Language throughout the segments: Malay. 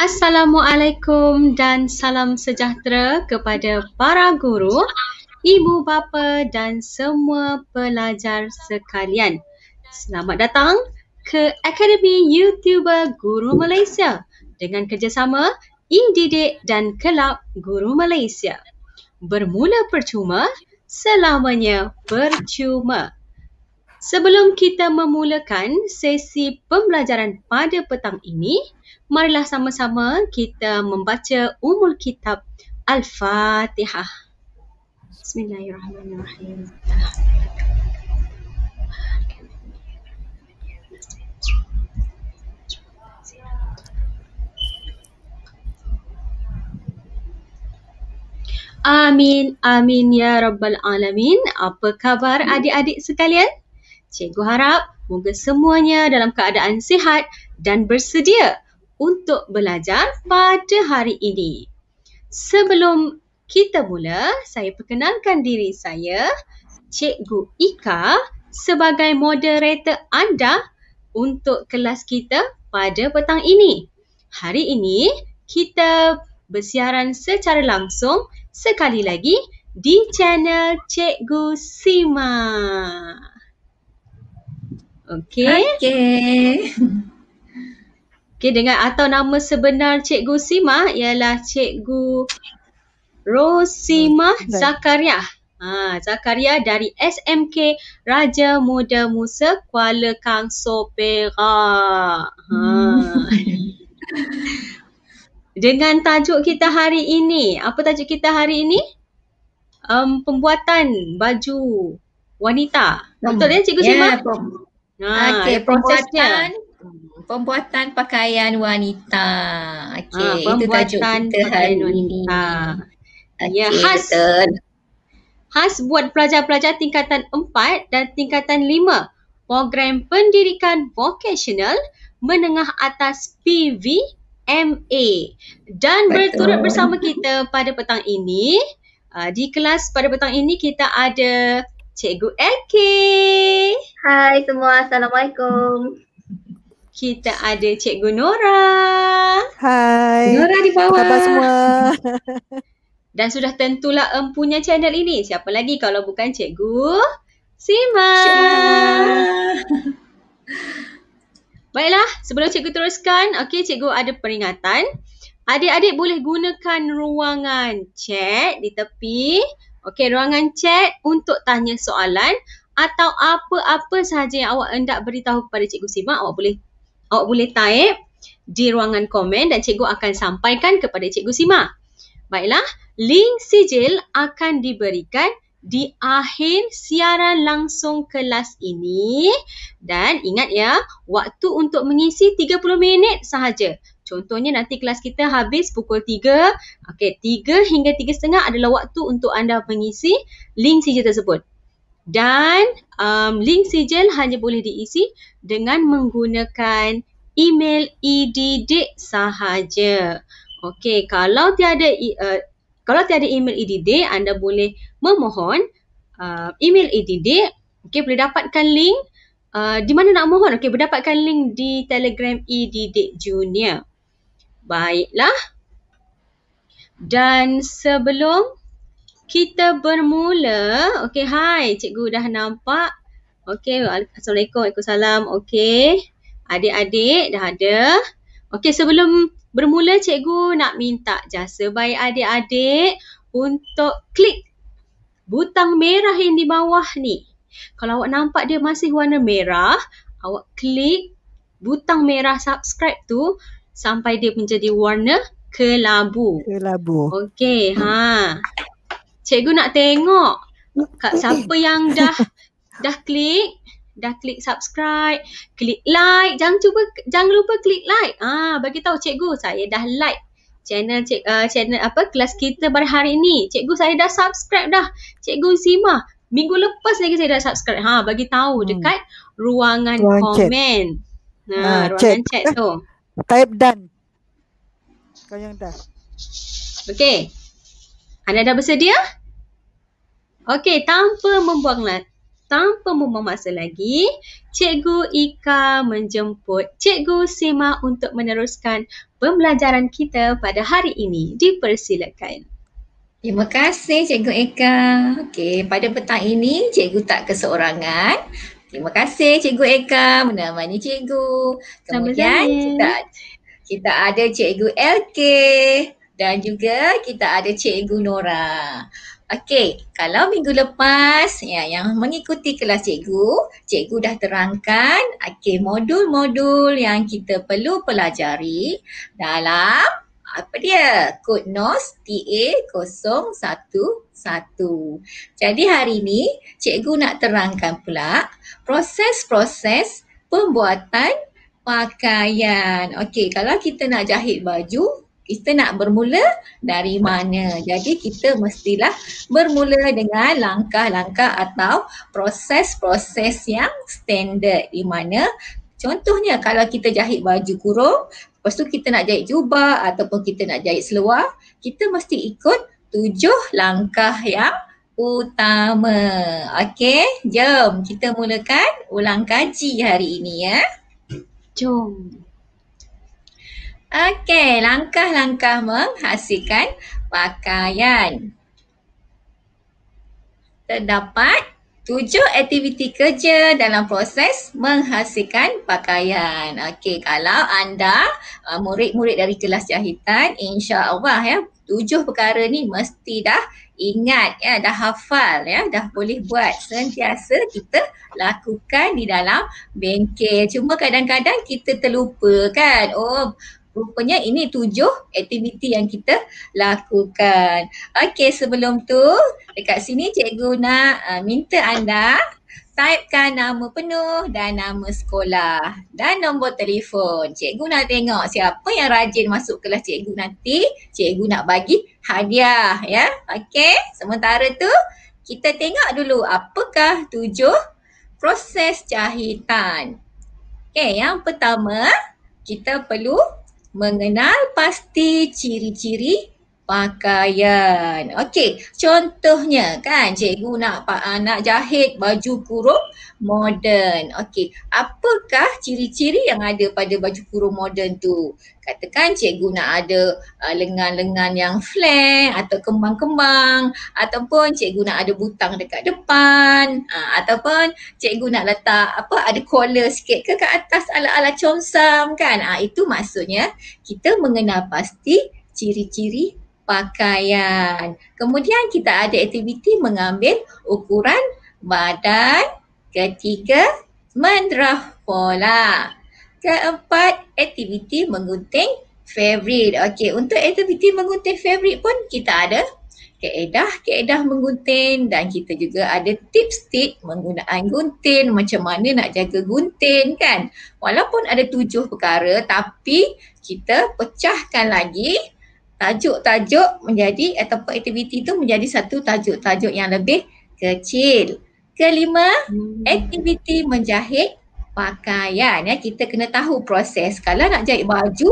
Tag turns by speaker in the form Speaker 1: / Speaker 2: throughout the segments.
Speaker 1: Assalamualaikum dan salam sejahtera kepada para guru, ibu bapa dan semua pelajar sekalian. Selamat datang ke Akademi YouTuber Guru Malaysia dengan kerjasama Indidik dan Kelab Guru Malaysia. Bermula percuma, selamanya percuma. Sebelum kita memulakan sesi pembelajaran pada petang ini, marilah sama-sama kita membaca umul kitab Al-Fatihah. Bismillahirrahmanirrahim. Amin, amin ya Rabbal Alamin. Apa khabar adik-adik sekalian? Cikgu harap moga semuanya dalam keadaan sihat dan bersedia untuk belajar pada hari ini. Sebelum kita mula, saya perkenalkan diri saya, Cikgu Ika sebagai moderator anda untuk kelas kita pada petang ini. Hari ini kita bersiaran secara langsung sekali lagi di channel Cikgu Sima. Okey. Okey. Okey dengan atau nama sebenar Cikgu Sima ialah Cikgu Rosima hmm, Zakaria. Ha, Zakaria dari SMK Raja Muda Musa Kuala Kangso Perak. Ha. dengan tajuk kita hari ini, apa tajuk kita hari ini? Um, pembuatan baju wanita. Betul ya Cikgu ya, Sima. Simah?
Speaker 2: Pem- ha, pembuatan
Speaker 3: pembuatan pakaian wanita. Okey, ha, itu tajuk kita hari ini. Ha. Okay, ya, khas.
Speaker 1: Khas buat pelajar-pelajar tingkatan 4 dan tingkatan 5. Program Pendidikan Vocational Menengah Atas PVMA. Dan betul. berturut bersama kita pada petang ini. Ah, di kelas pada petang ini kita ada Cikgu Eki. Hai semua, Assalamualaikum kita ada Cikgu Nora. Hai. Nora di bawah. Apa semua? Dan sudah tentulah empunya channel ini. Siapa lagi kalau bukan Cikgu Sima. Baiklah, sebelum Cikgu teruskan, okey Cikgu ada peringatan. Adik-adik boleh gunakan ruangan chat di tepi. Okey, ruangan chat untuk tanya soalan atau apa-apa sahaja yang awak hendak beritahu kepada Cikgu Sima, awak boleh awak boleh type di ruangan komen dan cikgu akan sampaikan kepada cikgu Sima. Baiklah, link sijil akan diberikan di akhir siaran langsung kelas ini dan ingat ya, waktu untuk mengisi 30 minit sahaja. Contohnya nanti kelas kita habis pukul 3. Okey, 3 hingga 3 setengah adalah waktu untuk anda mengisi link sijil tersebut. Dan um, link sijil hanya boleh diisi dengan menggunakan email EDD sahaja. Okey, kalau tiada uh, kalau tiada email EDD, anda boleh memohon uh, email EDD. Okey, boleh dapatkan link uh, di mana nak mohon. Okey, boleh dapatkan link di Telegram EDD Junior. Baiklah. Dan sebelum kita bermula, okey, hai, cikgu dah nampak. Okey, assalamualaikum, waalaikumsalam. Okey adik-adik dah ada. Okey sebelum bermula cikgu nak minta jasa baik adik-adik untuk klik butang merah yang di bawah ni. Kalau awak nampak dia masih warna merah, awak klik butang merah subscribe tu sampai dia menjadi warna kelabu. Kelabu. Okey, ha. Cikgu nak tengok kat siapa yang dah dah klik dah klik subscribe, klik like, jangan cuba jangan lupa klik like. Ah, bagi tahu cikgu saya dah like channel cik, uh, channel apa kelas kita pada hari ini. Cikgu saya dah subscribe dah. Cikgu Sima, minggu lepas lagi saya dah subscribe. Ha, bagi tahu hmm. dekat ruangan, ruangan komen. Chat. Ha, ah, ruangan chat, chat tu.
Speaker 2: Type done.
Speaker 1: Kau yang dah. Okey. Anda dah bersedia? Okey, tanpa membuang lah tanpa membuang masa lagi, Cikgu Ika menjemput Cikgu Sima untuk meneruskan pembelajaran
Speaker 3: kita pada hari ini. Dipersilakan. Terima kasih Cikgu Ika. Okey, pada petang ini Cikgu tak keseorangan. Terima kasih Cikgu Ika. menemani Cikgu. Kemudian kita, kita ada Cikgu LK dan juga kita ada Cikgu Nora. Okey, kalau minggu lepas ya yang mengikuti kelas cikgu, cikgu dah terangkan okey modul-modul yang kita perlu pelajari dalam apa dia? Kod NOS TA011. Jadi hari ini cikgu nak terangkan pula proses-proses pembuatan pakaian. Okey, kalau kita nak jahit baju, kita nak bermula dari mana. Jadi kita mestilah bermula dengan langkah-langkah atau proses-proses yang standard di mana contohnya kalau kita jahit baju kurung, lepas tu kita nak jahit jubah ataupun kita nak jahit seluar, kita mesti ikut tujuh langkah yang utama. Okey, jom kita mulakan ulang kaji hari ini ya. Jom. Okey, langkah-langkah menghasilkan pakaian. Terdapat tujuh aktiviti kerja dalam proses menghasilkan pakaian. Okey, kalau anda uh, murid-murid dari kelas jahitan, insya-Allah ya, tujuh perkara ni mesti dah ingat ya, dah hafal ya, dah boleh buat sentiasa kita lakukan di dalam bengkel. Cuma kadang-kadang kita terlupa kan. Oh, rupanya ini tujuh aktiviti yang kita lakukan. Okey sebelum tu dekat sini cikgu nak uh, minta anda typekan nama penuh dan nama sekolah dan nombor telefon. Cikgu nak tengok siapa yang rajin masuk kelas cikgu nanti, cikgu nak bagi hadiah ya. Okey, sementara tu kita tengok dulu apakah tujuh proses jahitan. Okey, yang pertama kita perlu mengenal pasti ciri-ciri pakaian. Okey, contohnya kan cikgu nak pak anak ah, jahit baju kurung moden. Okey, apakah ciri-ciri yang ada pada baju kurung moden tu? Katakan cikgu nak ada uh, lengan-lengan yang flare atau kembang-kembang ataupun cikgu nak ada butang dekat depan uh, ataupun cikgu nak letak apa ada collar sikit ke kat atas ala-ala comsam kan? Uh, itu maksudnya kita mengenal pasti ciri-ciri pakaian. Kemudian kita ada aktiviti mengambil ukuran badan ketiga mendrah pola. Keempat, aktiviti menggunting fabric. Okey, untuk aktiviti menggunting fabric pun kita ada keedah-keedah menggunting dan kita juga ada tips tips menggunakan gunting, macam mana nak jaga gunting kan. Walaupun ada tujuh perkara tapi kita pecahkan lagi tajuk-tajuk menjadi ataupun aktiviti tu menjadi satu tajuk-tajuk yang lebih kecil. Kelima, hmm. aktiviti menjahit pakaian. Ya, kita kena tahu proses. Kalau nak jahit baju,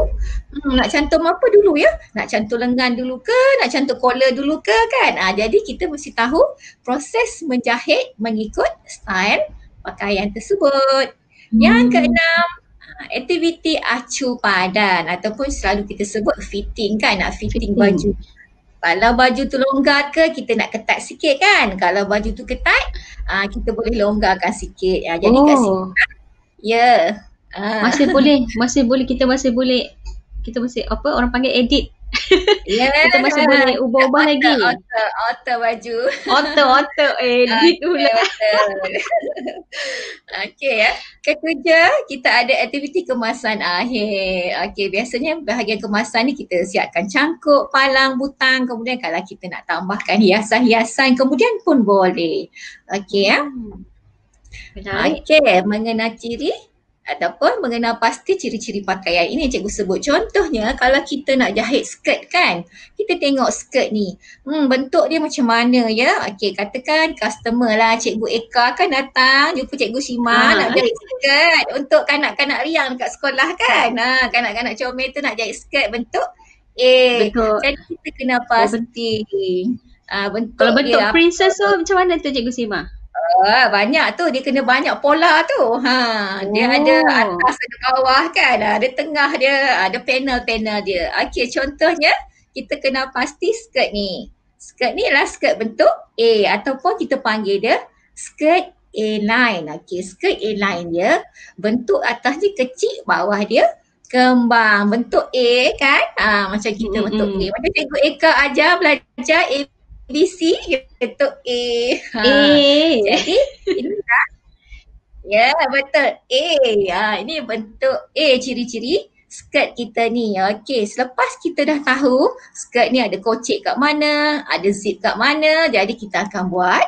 Speaker 3: hmm, nak cantum apa dulu ya? Nak cantum lengan dulu ke? Nak cantum collar dulu ke kan? Ha, jadi kita mesti tahu proses menjahit mengikut style pakaian tersebut. Hmm. Yang keenam, aktiviti acu padan ataupun selalu kita sebut fitting kan nak fitting, fitting. Hmm. baju kalau baju tu longgar ke kita nak ketat sikit kan kalau baju tu ketat uh, kita boleh longgarkan sikit uh, jadi oh. kat sini ah,
Speaker 1: ya yeah. uh. masih boleh masih boleh kita masih boleh kita masih apa orang panggil edit
Speaker 3: Yeah, kita masih boleh ubah-ubah lagi. Otter, otter baju. Otter, otter. Eh, duit pula. Okay, ya. Kekerja, kita ada aktiviti kemasan akhir. Okay, biasanya bahagian kemasan ni kita siapkan cangkuk, palang, butang. Kemudian kalau kita nak tambahkan hiasan-hiasan, kemudian pun boleh. Okay, ya. Hmm. Okay, mengenai ciri ataupun mengenal pasti ciri-ciri pakaian ini yang cikgu sebut. Contohnya kalau kita nak jahit skirt kan, kita tengok skirt ni. Hmm, bentuk dia macam mana ya? Okey, katakan customer lah cikgu Eka kan datang jumpa cikgu Sima ha. Ah. nak jahit skirt untuk kanak-kanak riang dekat sekolah kan. Ha, kanak-kanak comel tu nak jahit skirt bentuk eh Betul. Jadi kita kena oh, pasti. Ah, bentuk kalau bentuk princess tu so, macam mana tu cikgu Sima? Ah, banyak tu dia kena banyak pola tu. Ha,
Speaker 2: dia ada oh. atas
Speaker 3: ada bawah kan. Ada ah, tengah dia, ada ah, panel-panel dia. Okey, contohnya kita kena pasti skirt ni. Skirt ni lah skirt bentuk A ataupun kita panggil dia skirt A9. Okey, skirt A9 dia bentuk atas dia kecil, bawah dia kembang. Bentuk A kan? Ha, macam kita mm-hmm. bentuk A. Macam cikgu Eka ajar belajar A B, C, iaitu A. Ha. A. Jadi inilah. ya yeah, betul. A. Ha, ini bentuk A ciri-ciri skirt kita ni. Okey selepas kita dah tahu skirt ni ada kocik kat mana, ada zip kat mana. Jadi kita akan buat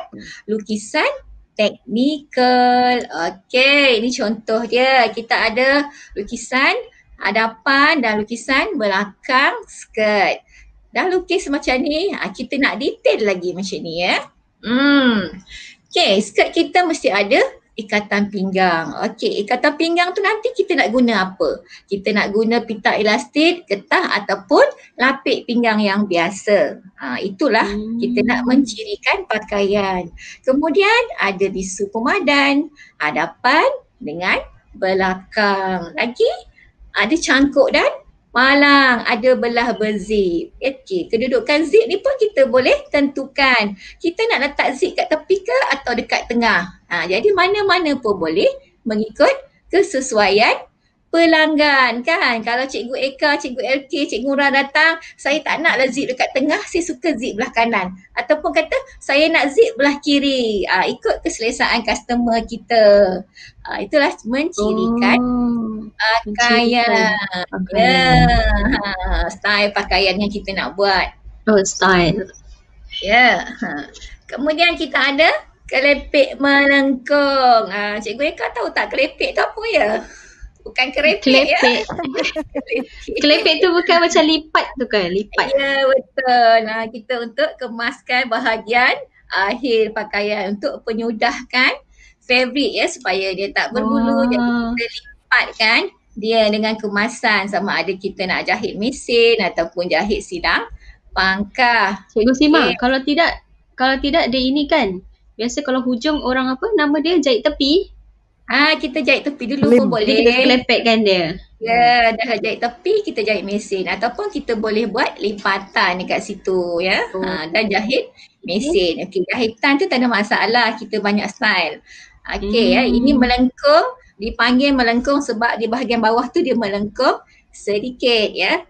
Speaker 3: lukisan teknikal. Okey ini contoh dia. Kita ada lukisan hadapan dan lukisan belakang skirt dah lukis macam ni, ah, kita nak detail lagi macam ni ya. Hmm. Okay, skirt kita mesti ada ikatan pinggang. Okey, ikatan pinggang tu nanti kita nak guna apa? Kita nak guna pita elastik, getah ataupun lapik pinggang yang biasa. Ha, itulah hmm. kita nak mencirikan pakaian. Kemudian ada bisu pemadan, hadapan dengan belakang. Lagi ada cangkuk dan Malang ada belah berzip. Okey, kedudukan zip ni pun kita boleh tentukan. Kita nak letak zip kat tepi ke atau dekat tengah. Ha, jadi mana-mana pun boleh mengikut kesesuaian pelanggan kan. Kalau cikgu Eka, cikgu LK, cikgu Ra datang, saya tak naklah zip dekat tengah, saya suka zip belah kanan. Ataupun kata saya nak zip belah kiri. Uh, ikut keselesaan customer kita. Uh, itulah mencirikan oh, pakaian. pakaian. Yeah. Ha, style pakaian yang kita nak buat. Oh, style. Ya. Yeah. Ha. Kemudian kita ada kelepek melengkung. Ah, cikgu Eka tahu tak kelepek tu apa ya? bukan kerepek Klepek. ya. Kelepek tu bukan macam lipat
Speaker 1: tu kan? Lipat.
Speaker 3: Ya betul. Nah, kita untuk kemaskan bahagian akhir pakaian untuk penyudahkan fabric ya supaya dia tak berbulu oh. jadi kita lipat kan dia dengan kemasan sama ada kita nak jahit mesin ataupun jahit silang pangkah. Cikgu Sima, okay. kalau tidak kalau tidak dia
Speaker 1: ini kan biasa kalau hujung orang apa nama dia jahit tepi Ah kita jahit tepi dulu boleh. pun boleh. Jadi kita selepetkan dia.
Speaker 3: Ya, dah jahit tepi kita jahit mesin ataupun kita boleh buat lipatan dekat situ ya. Oh. Ha, dan jahit mesin. Okey, jahitan tu tak ada masalah. Kita banyak style. Okey ya. hmm. ya, ini melengkung dipanggil melengkung sebab di bahagian bawah tu dia melengkung sedikit ya.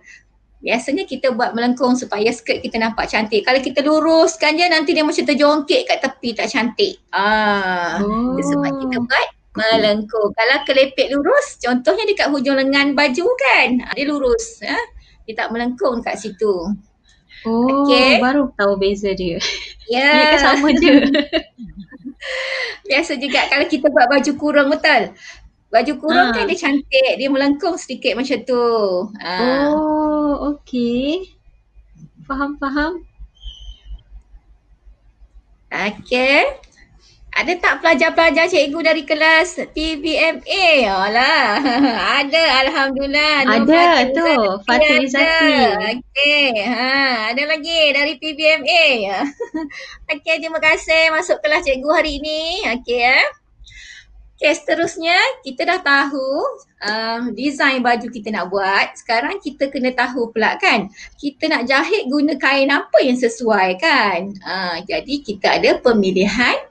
Speaker 3: Biasanya kita buat melengkung supaya skirt kita nampak cantik. Kalau kita luruskan je nanti dia macam terjongkit kat tepi tak cantik. Ah. Oh. Sebab kita oh. buat melengkung. Kalau kelepek lurus, contohnya dekat hujung lengan baju kan, ha, dia lurus. Ya? Dia tak melengkung kat situ.
Speaker 1: Oh, okay. baru tahu beza dia.
Speaker 3: Ya. Yeah. Dia kan sama je. Biasa juga kalau kita buat baju kurung betul. Baju kurung ha. kan dia cantik, dia melengkung sedikit macam tu. Ha. Oh, okey. Faham, faham. Okey. Ada tak pelajar-pelajar cikgu dari kelas PBMA? Alah, ada alhamdulillah. Ada, ada tu, Fatih Rizati. Okey, ha, ada lagi dari PBMA. Okey, terima kasih masuk kelas cikgu hari ini. Okey, ya. Eh. Okey, seterusnya kita dah tahu um, design baju kita nak buat. Sekarang kita kena tahu pula kan, kita nak jahit guna kain apa yang sesuai kan. Uh, jadi kita ada pemilihan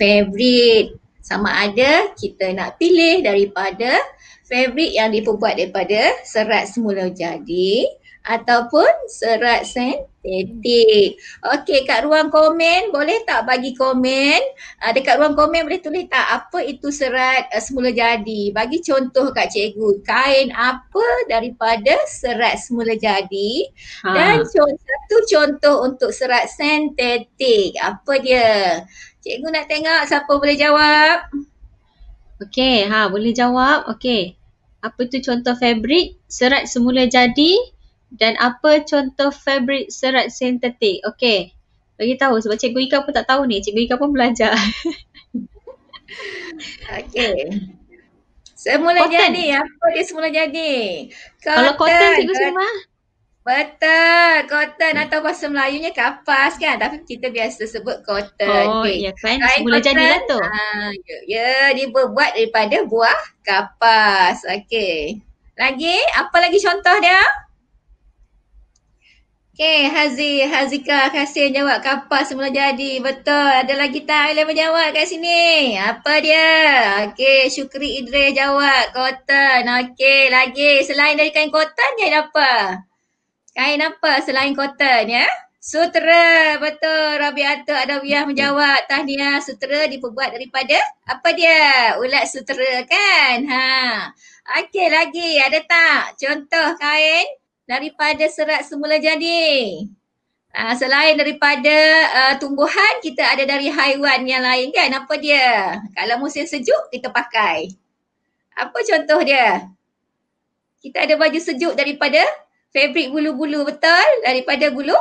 Speaker 3: favorite. Sama ada kita nak pilih daripada fabric yang diperbuat daripada serat semula jadi ataupun serat sintetik. Okey kat ruang komen boleh tak bagi komen? Uh, dekat ruang komen boleh tulis tak apa itu serat uh, semula jadi? Bagi contoh kat cikgu kain apa daripada serat semula jadi ha. dan contoh, satu contoh untuk serat sintetik. Apa dia? Cikgu nak tengok siapa boleh jawab. Okey, ha boleh
Speaker 1: jawab. Okey. Apa tu contoh fabric serat semula jadi dan apa contoh fabric serat sintetik? Okey. Bagi tahu sebab cikgu Ika pun tak tahu ni. Cikgu Ika pun belajar.
Speaker 3: Okey.
Speaker 1: Semula cotton. jadi
Speaker 3: apa dia semula jadi? Cotton. Kalau cotton cikgu semua Betul, cotton hmm. atau bahasa Melayunya kapas kan Tapi kita biasa sebut cotton Oh okay. ya kan, Kain semula jadi lah tu ha, ya, ya, dia berbuat daripada buah kapas Okey. lagi apa lagi contoh dia? Okay, Hazi, Hazika kasih jawab kapas semula jadi Betul, ada lagi tak yang boleh jawab kat sini? Apa dia? Okey, Syukri Idris jawab cotton okey. lagi selain dari kain cotton dia ada apa? Kain apa selain cotton ya? Sutera betul Rabi Atta Adawiyah menjawab tahniah sutera diperbuat daripada apa dia? Ulat sutera kan? Ha. Okey lagi ada tak contoh kain daripada serat semula jadi? Ha, selain daripada uh, tumbuhan kita ada dari haiwan yang lain kan? Apa dia? Kalau musim sejuk kita pakai. Apa contoh dia? Kita ada baju sejuk daripada Fabrik bulu-bulu betul daripada bulu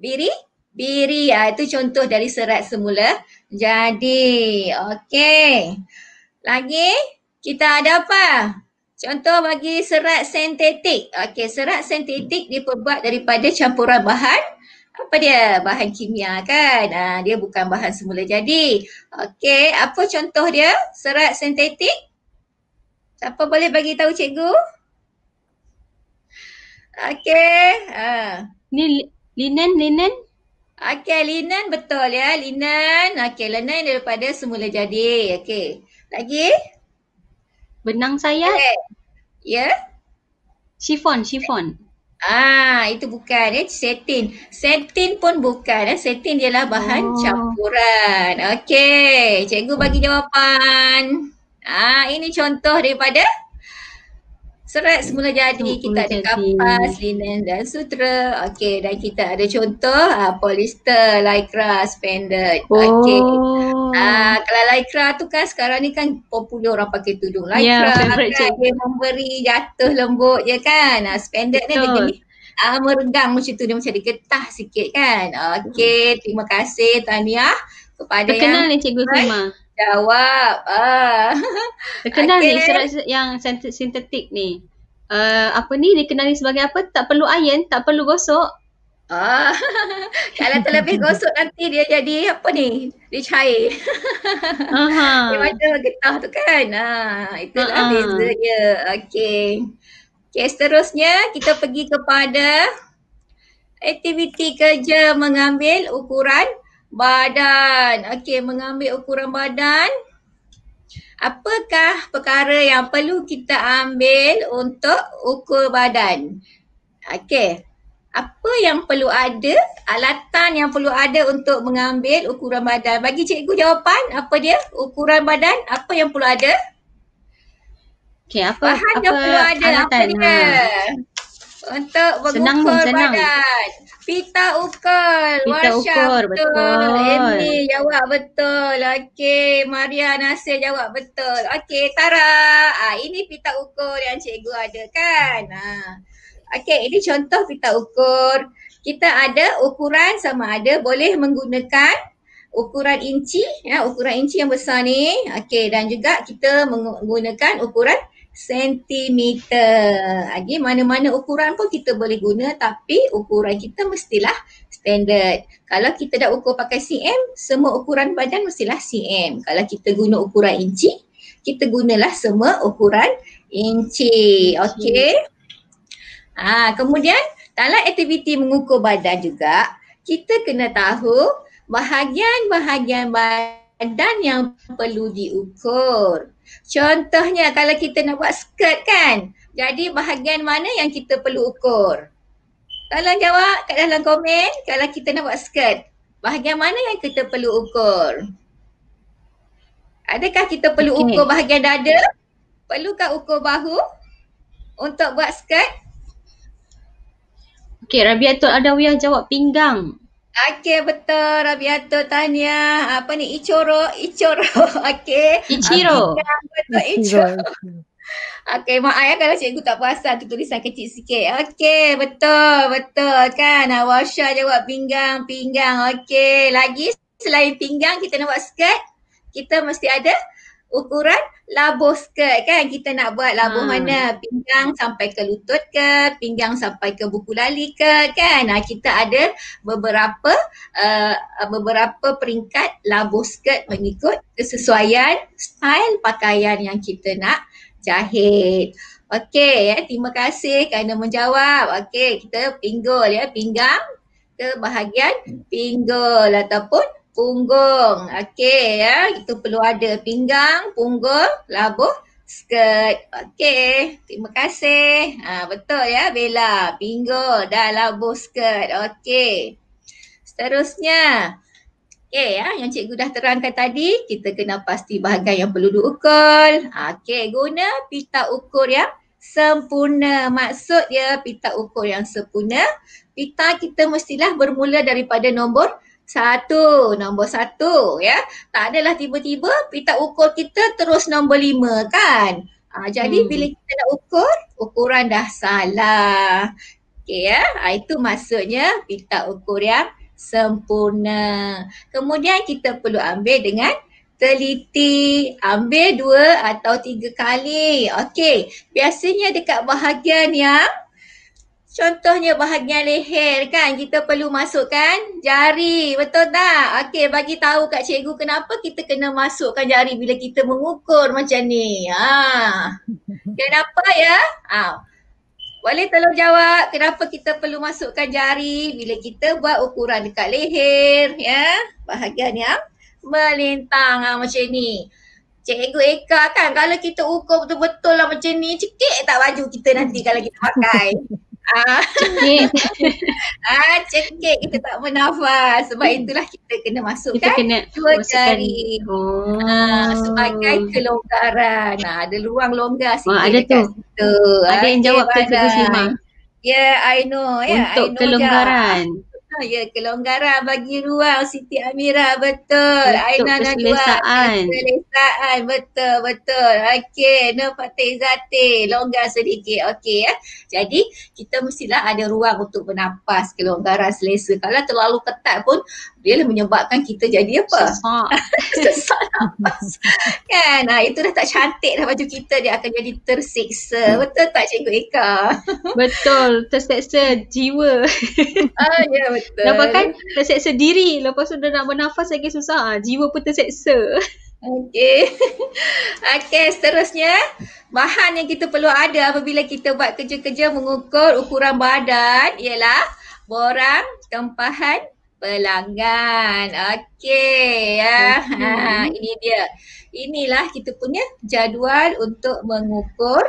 Speaker 3: biri biri ya itu contoh dari serat semula jadi okey lagi kita ada apa contoh bagi serat sintetik okey serat sintetik diperbuat daripada campuran bahan apa dia bahan kimia kan ha, dia bukan bahan semula jadi okey apa contoh dia serat sintetik siapa boleh bagi tahu cikgu Okay. Ha. Ni linen, linen. Okay, linen betul ya. Linen. Okay, linen daripada semula jadi. Okay. Lagi? Benang saya. Ya? Okay. Yeah? Chiffon, chiffon. Ah, itu bukan eh. Satin. Satin pun bukan eh. Satin ialah bahan oh. campuran. Okay. Cikgu bagi jawapan. Ah, ini contoh daripada? Serat semula jadi, semula kita ada kapas, linen dan sutra, Okey, dan kita ada contoh uh, polyester, lycra, spandex. Oh. Okey. Uh, ah, kalau lycra tu kan sekarang ni kan popular orang pakai tudung ya, lycra. Yeah, kan, dia memberi jatuh lembut je kan. Uh, spandex ni dia ah uh, meregang macam tu dia macam digetah sikit kan. Okey, terima kasih Tania kepada Terkenal yang Terkenal ni Cikgu Fima. Right? Jawab. Ah. Kenal okay. ni serat
Speaker 1: yang sintetik ni. Uh, apa ni dikenali sebagai apa? Tak perlu iron, tak perlu
Speaker 3: gosok.
Speaker 2: Ah.
Speaker 3: Kalau terlebih gosok nanti dia jadi apa ni? Dia cair. Uh-huh. dia macam getah tu kan? Ha, ah, itulah uh-huh. Ah, ah. bezanya. Okey. Okey, seterusnya kita pergi kepada aktiviti kerja mengambil ukuran badan. Okey, mengambil ukuran badan. Apakah perkara yang perlu kita ambil untuk ukur badan? Okey. Apa yang perlu ada, alatan yang perlu ada untuk mengambil ukuran badan? Bagi cikgu jawapan, apa dia? Ukuran badan, apa yang perlu ada?
Speaker 1: Okey, apa, Bahan apa yang perlu ada? Alatan, apa dia? Ha
Speaker 3: untuk mengukur senang, senang. badan. Pita ukur. Pita Warsha, ukur. Betul. betul. Amy jawab betul. Okey. Maria Nasir jawab betul. Okey. Tara. Ah, ini pita ukur yang cikgu ada kan. Ah. Okey. Ini contoh pita ukur. Kita ada ukuran sama ada boleh menggunakan ukuran inci ya ukuran inci yang besar ni okey dan juga kita menggunakan ukuran sentimeter. Lagi mana-mana ukuran pun kita boleh guna tapi ukuran kita mestilah standard. Kalau kita dah ukur pakai cm, semua ukuran badan mestilah cm. Kalau kita guna ukuran inci, kita gunalah semua ukuran inci. Okey. ah kemudian dalam aktiviti mengukur badan juga, kita kena tahu bahagian-bahagian badan dan yang perlu diukur. Contohnya kalau kita nak buat skirt kan. Jadi bahagian mana yang kita perlu ukur? Tolong jawab kat dalam komen kalau kita nak buat skirt. Bahagian mana yang kita perlu ukur? Adakah kita perlu okay. ukur bahagian dada? Perlukah ukur bahu untuk buat skirt? Okey,
Speaker 1: Rabiatul Tuan Adawiyah jawab pinggang.
Speaker 3: Okey betul Rabiato Tanya Apa ni Ichiro Ichiro. Okey. Ichiro. Betul Ichiro. Okey mak ayah kalau cikgu tak perasan tu tulisan kecil sikit. Okey betul betul kan. Awasha jawab pinggang pinggang. Okey lagi selain pinggang kita nak buat skirt kita mesti ada ukuran labuh skirt kan kita nak buat labuh hmm. mana pinggang sampai ke lutut ke pinggang sampai ke buku lali ke kan nah kita ada beberapa uh, beberapa peringkat labuh skirt mengikut kesesuaian style pakaian yang kita nak jahit okey ya terima kasih kerana menjawab okey kita pinggul ya pinggang ke bahagian pinggul ataupun punggung. Okey ya, itu perlu ada pinggang, punggung, labuh, skirt. Okey, terima kasih. Ha, betul ya Bella, pinggul dan labuh skirt. Okey. Seterusnya, Okey ya, yang cikgu dah terangkan tadi, kita kena pasti bahagian yang perlu diukur. Okey, guna pita ukur ya. sempurna. Maksud dia pita ukur yang sempurna, pita kita mestilah bermula daripada nombor satu, nombor satu ya. Tak adalah tiba-tiba pita ukur kita terus nombor lima kan. Ha, jadi hmm. bila kita nak ukur, ukuran dah salah. Okey ya, ha, itu maksudnya pita ukur yang sempurna. Kemudian kita perlu ambil dengan teliti. Ambil dua atau tiga kali. Okey, biasanya dekat bahagian yang Contohnya bahagian leher kan kita perlu masukkan jari betul tak? Okey bagi tahu kat cikgu kenapa kita kena masukkan jari bila kita mengukur macam ni. Ha. Kenapa ya? Ha. Boleh tolong jawab kenapa kita perlu masukkan jari bila kita buat ukuran dekat leher ya? Bahagian yang melintang ha, macam ni. Cikgu Eka kan kalau kita ukur betul-betul lah macam ni cekik tak baju kita nanti kalau kita pakai. Ah. ah, cekik kita tak bernafas sebab hmm. itulah kita kena masukkan kita kena dua masukkan. jari oh. ah, sebagai kelonggaran ah, ada ruang longgar ah, sikit oh, ada tu
Speaker 1: situ. ada yang ah, jawab ke ya
Speaker 3: yeah, I know ya yeah, I know kelonggaran dah. Oh, ya, kelonggaran bagi ruang Siti Amira betul. Aina Najwa. Keselesaan. betul, betul. Okey, no patizate, longgar sedikit. Okey ya. Jadi, kita mestilah ada ruang untuk bernafas, kelonggaran selesa. Kalau terlalu ketat pun dia lah menyebabkan kita jadi apa? Sesak. Sesak nafas. kan? Ha, itu dah tak cantik dah baju kita. Dia akan jadi tersiksa. Hmm. Betul tak Cikgu Eka? betul. Tersiksa jiwa.
Speaker 1: ah, ya yeah, betul. Lepas kan tersiksa diri. Lepas tu dah nak bernafas lagi susah. Ah, jiwa
Speaker 3: pun tersiksa. Okey. Okey, seterusnya bahan yang kita perlu ada apabila kita buat kerja-kerja mengukur ukuran badan ialah borang, tempahan, pelanggan. Okey. Ya. Okay. Ini dia. Inilah kita punya jadual untuk mengukur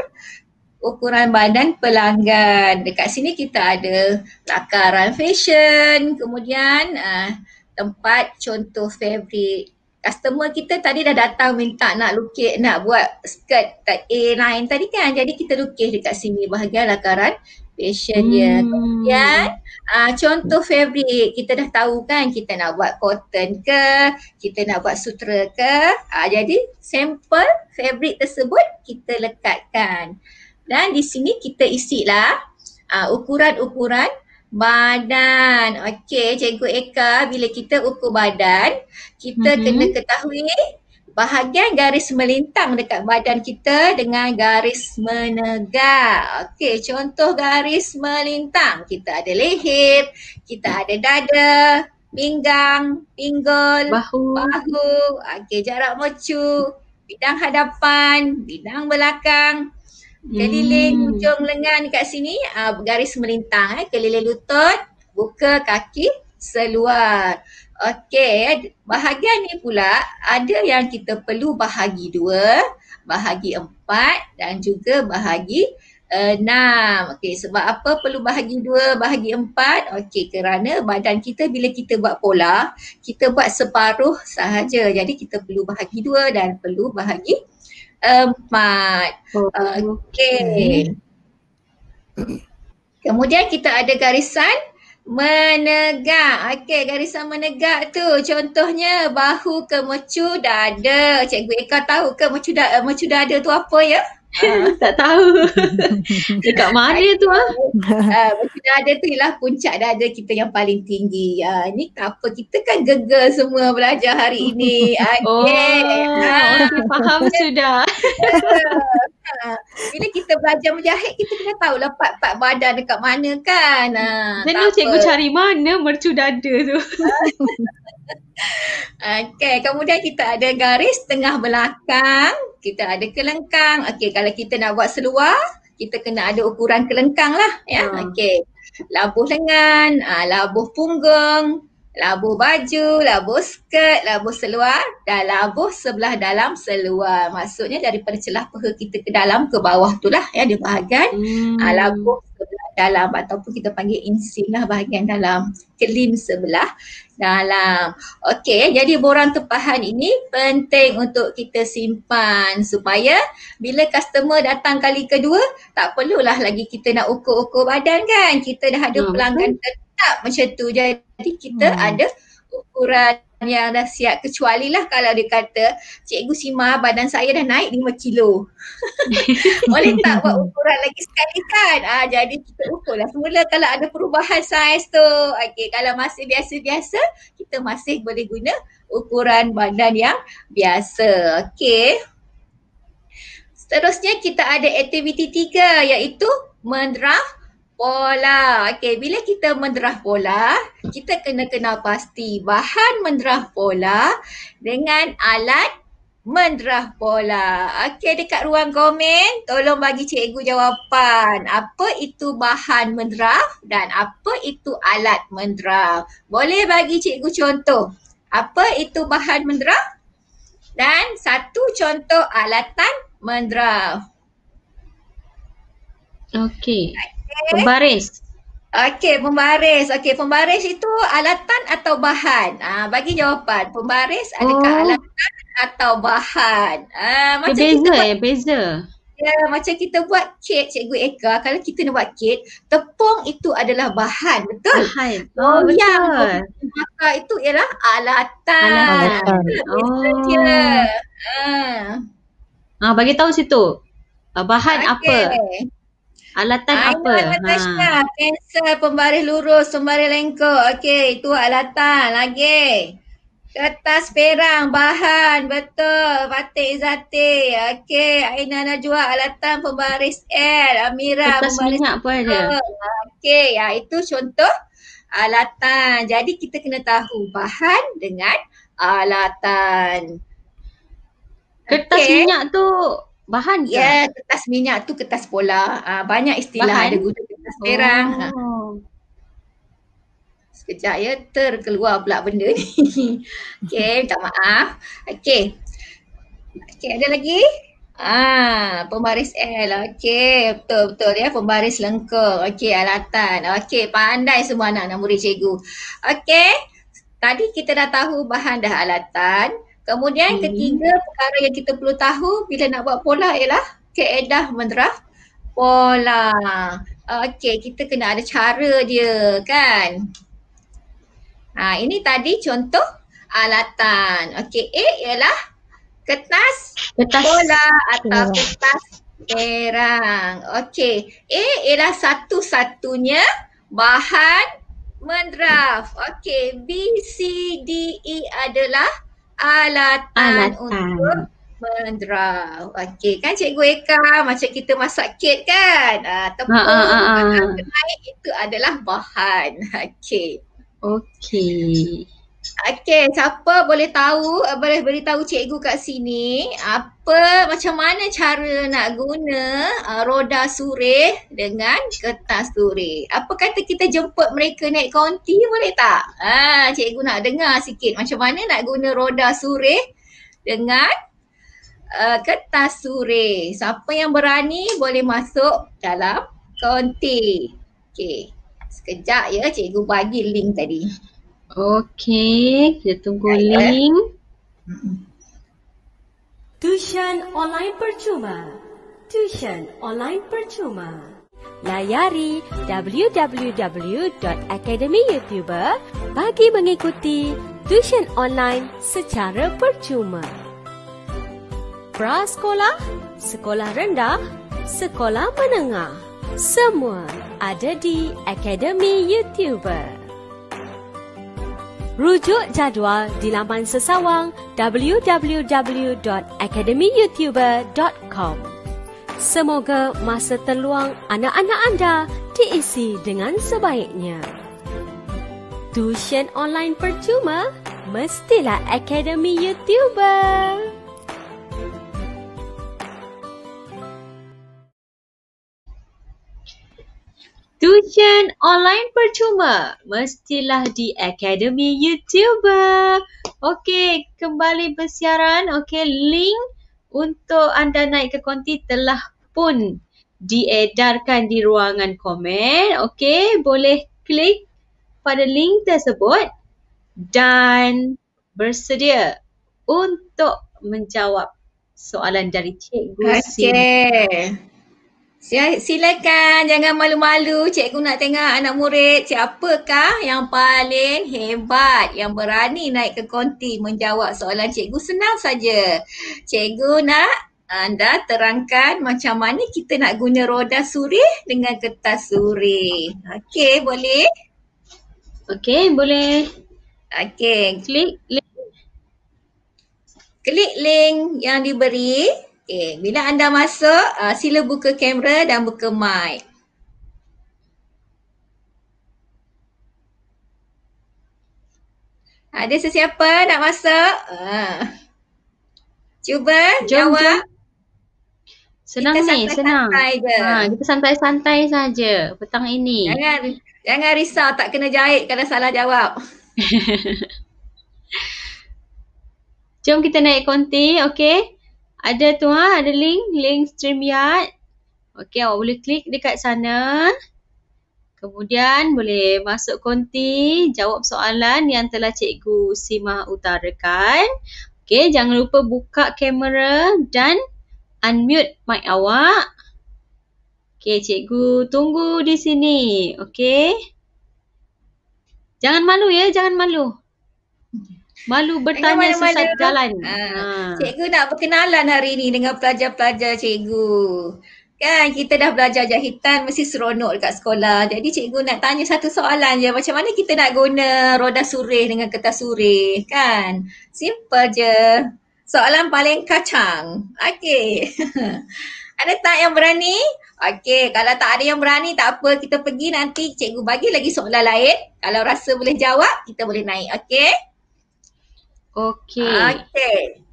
Speaker 3: ukuran badan pelanggan. Dekat sini kita ada takaran fashion, kemudian uh, tempat contoh fabric. Customer kita tadi dah datang minta nak lukis, nak buat skirt A9 tadi kan. Jadi kita lukis dekat sini bahagian lakaran passion dia. Hmm. Kemudian uh, contoh fabric kita dah tahu kan kita nak buat cotton ke, kita nak buat sutra ke. Uh, jadi sampel fabric tersebut kita letakkan. Dan di sini kita isilah uh, ukuran-ukuran badan. Okey, cikgu Eka, bila kita ukur badan, kita mm-hmm. kena ketahui bahagian garis melintang dekat badan kita dengan garis menegak. Okey, contoh garis melintang. Kita ada leher, kita ada dada, pinggang, pinggul, bahu, bahu. okey jarak mocu, bidang hadapan, bidang belakang. Keliling hmm. ujung lengan dekat sini uh, garis melintang eh keliling lutut, buka kaki seluar. Okey, bahagian ni pula ada yang kita perlu bahagi dua, bahagi empat dan juga bahagi eh, enam. Okey, sebab apa perlu bahagi dua, bahagi empat? Okey, kerana badan kita bila kita buat pola, kita buat separuh sahaja. Jadi kita perlu bahagi dua dan perlu bahagi empat. Okey. Kemudian kita ada garisan Menegak. Okey, garisan menegak tu contohnya bahu ke mecu dada. Cikgu Eka tahu ke eh, mecu dada, mecu dada tu apa ya? Uh, tak tahu. Dekat mana tu ah? Eh, mecu dada tu ialah puncak dada kita yang paling tinggi. Uh, ni tak apa, kita kan gegar semua belajar hari ini. Ah, oh, okey. Oh, okay, faham sudah. Ha. bila kita belajar menjahit kita kena tahu lah part-part badan dekat mana kan. Ha, Then tu cikgu cari mana mercu dada tu. okay kemudian kita ada garis tengah belakang, kita ada kelengkang. Okay kalau kita nak buat seluar kita kena ada ukuran kelengkang lah ya. Hmm. Ha. Okay labuh lengan, ha, labuh punggung, labuh baju, labuh skirt, labuh seluar dan labuh sebelah dalam seluar. Maksudnya dari celah peha kita ke dalam ke bawah tu lah ya di bahagian hmm. uh, labuh sebelah dalam ataupun kita panggil insin lah bahagian dalam kelim sebelah dalam. Okey, jadi borang tepahan ini penting untuk kita simpan supaya bila customer datang kali kedua tak perlulah lagi kita nak ukur-ukur badan kan. Kita dah ada hmm. pelanggan tetap tak macam tu. Jadi kita hmm. ada ukuran yang dah siap. Kecuali lah kalau dia kata, Cikgu Sima badan saya dah naik lima kilo. Boleh tak buat ukuran lagi sekali kan? Ah, jadi kita ukur lah. semula kalau ada perubahan saiz tu. Okay, kalau masih biasa-biasa, kita masih boleh guna ukuran badan yang biasa. Okay. Seterusnya kita ada aktiviti tiga iaitu mendraft Bola. Okey, bila kita menderah bola, kita kena kenal pasti bahan menderah bola dengan alat menderah bola. Okey, dekat ruang komen, tolong bagi cikgu jawapan. Apa itu bahan menderah dan apa itu alat menderah? Boleh bagi cikgu contoh. Apa itu bahan menderah? Dan satu contoh alatan menderah.
Speaker 1: Okey.
Speaker 3: Pembaris. Okey, pembaris. Okey, pembaris itu alatan atau bahan? Ah, ha, bagi jawapan. Pembaris adakah oh. alatan atau bahan? Ah, ha, macam beza ya, beza. Ya, macam kita buat kek Cikgu Eka, kalau kita nak buat kek, tepung itu adalah bahan, betul? Bahan. Oh, oh ya. maka itu ialah alatan. Alatan.
Speaker 1: Oh. Ya. Ah. Ah, bagi tahu situ. Bahan okay. apa? Alatan Ayah apa? Alatan ha. Tasha,
Speaker 3: pensel, pembaris lurus, pembaris lengkok. Okey, itu alatan lagi. Kertas perang, bahan, betul. Batik Zati. Okey, Aina nak jual alatan pembaris air. Amira, Kertas pembaris minyak pun ada. Okey, ya, itu contoh alatan. Jadi kita kena tahu bahan dengan alatan. Kertas okay. minyak tu Bahan Ya, yeah, kertas minyak tu kertas pola. Uh, ah, banyak istilah Bahan? ada guna
Speaker 2: kertas perang. Oh.
Speaker 3: Sekejap ya, terkeluar pula benda ni. Okey, minta maaf. Okey. Okey, ada lagi? Ah, pembaris L. Okey, betul betul ya, pembaris lengkung. Okey, alatan. Okey, pandai semua anak-anak murid cikgu. Okey. Tadi kita dah tahu bahan dah alatan. Kemudian hmm. ketiga perkara yang kita perlu tahu bila nak buat pola ialah keedah mendraft pola. Okey, kita kena ada cara dia kan. Ha, ini tadi contoh alatan. Okey, A ialah kertas, kertas pola atau kertas perang. Okey, A ialah satu-satunya bahan mendraft. Okey, B, C, D, E adalah alatan, untuk mendraw. Okey, kan Cikgu Eka macam kita masak kek kan? Ah, tepung, ha, ha, ha, ha. itu adalah bahan. Okey. Okey. Okay. Okay, siapa boleh tahu, eh, boleh beritahu cikgu kat sini apa, macam mana cara nak guna uh, roda surih dengan kertas surih. Apa kata kita jemput mereka naik konti boleh tak? Ah, cikgu nak dengar sikit macam mana nak guna roda surih dengan uh, kertas surih. Siapa yang berani boleh masuk dalam konti. Okay, sekejap ya cikgu bagi link tadi. Okey, kita tunggu ya, link. Ya.
Speaker 2: Tuition online percuma. Tuition online percuma.
Speaker 1: Layari www.academyyoutuber bagi mengikuti tuition online secara percuma. Prasekolah, sekolah rendah, sekolah menengah. Semua ada di Academy YouTuber. Rujuk jadual di laman sesawang www.academyyoutuber.com Semoga masa terluang anak-anak anda diisi dengan sebaiknya. Tuisyen online percuma? Mestilah Academy YouTuber! Tuition online percuma mestilah di Akademi YouTuber. Okey, kembali bersiaran. Okey, link untuk anda naik ke konti telah pun diedarkan di ruangan komen. Okey, boleh klik pada link tersebut dan bersedia
Speaker 3: untuk menjawab soalan dari Cikgu Sim. Okay. Ya, silakan jangan malu-malu cikgu nak tengok anak murid siapakah yang paling hebat yang berani naik ke konti menjawab soalan cikgu senang saja. Cikgu nak anda terangkan macam mana kita nak guna roda suri dengan kertas suri. Okey boleh? Okey boleh. Okey klik link. Klik link yang diberi. Okay, bila anda masuk, uh, sila buka kamera dan buka mic. Ada sesiapa nak masuk? Uh. Ah. Cuba jom, jawab. Jom. Senang kita ni, senang. Ha, kita santai-santai saja petang ini. Jangan jangan risau tak kena jahit kalau salah jawab.
Speaker 1: jom kita naik konti, okey? Ada tu ha, ada link, link stream StreamYard. Okey, awak boleh klik dekat sana. Kemudian boleh masuk konti, jawab soalan yang telah cikgu Simah utarakan. Okey, jangan lupa buka kamera dan unmute mic awak. Okey, cikgu tunggu di sini. Okey.
Speaker 3: Jangan malu ya, jangan malu. Malu bertanya mana sesat jalan. Ha.
Speaker 2: ha. Cikgu
Speaker 3: nak berkenalan hari ni dengan pelajar-pelajar cikgu. Kan kita dah belajar jahitan mesti seronok dekat sekolah. Jadi cikgu nak tanya satu soalan je macam mana kita nak guna roda surih dengan kertas surih kan? Simple je. Soalan paling kacang. Okey. ada tak yang berani? Okey, kalau tak ada yang berani tak apa, kita pergi nanti cikgu bagi lagi soalan lain. Kalau rasa boleh jawab, kita boleh naik. Okey. Okey. Okey.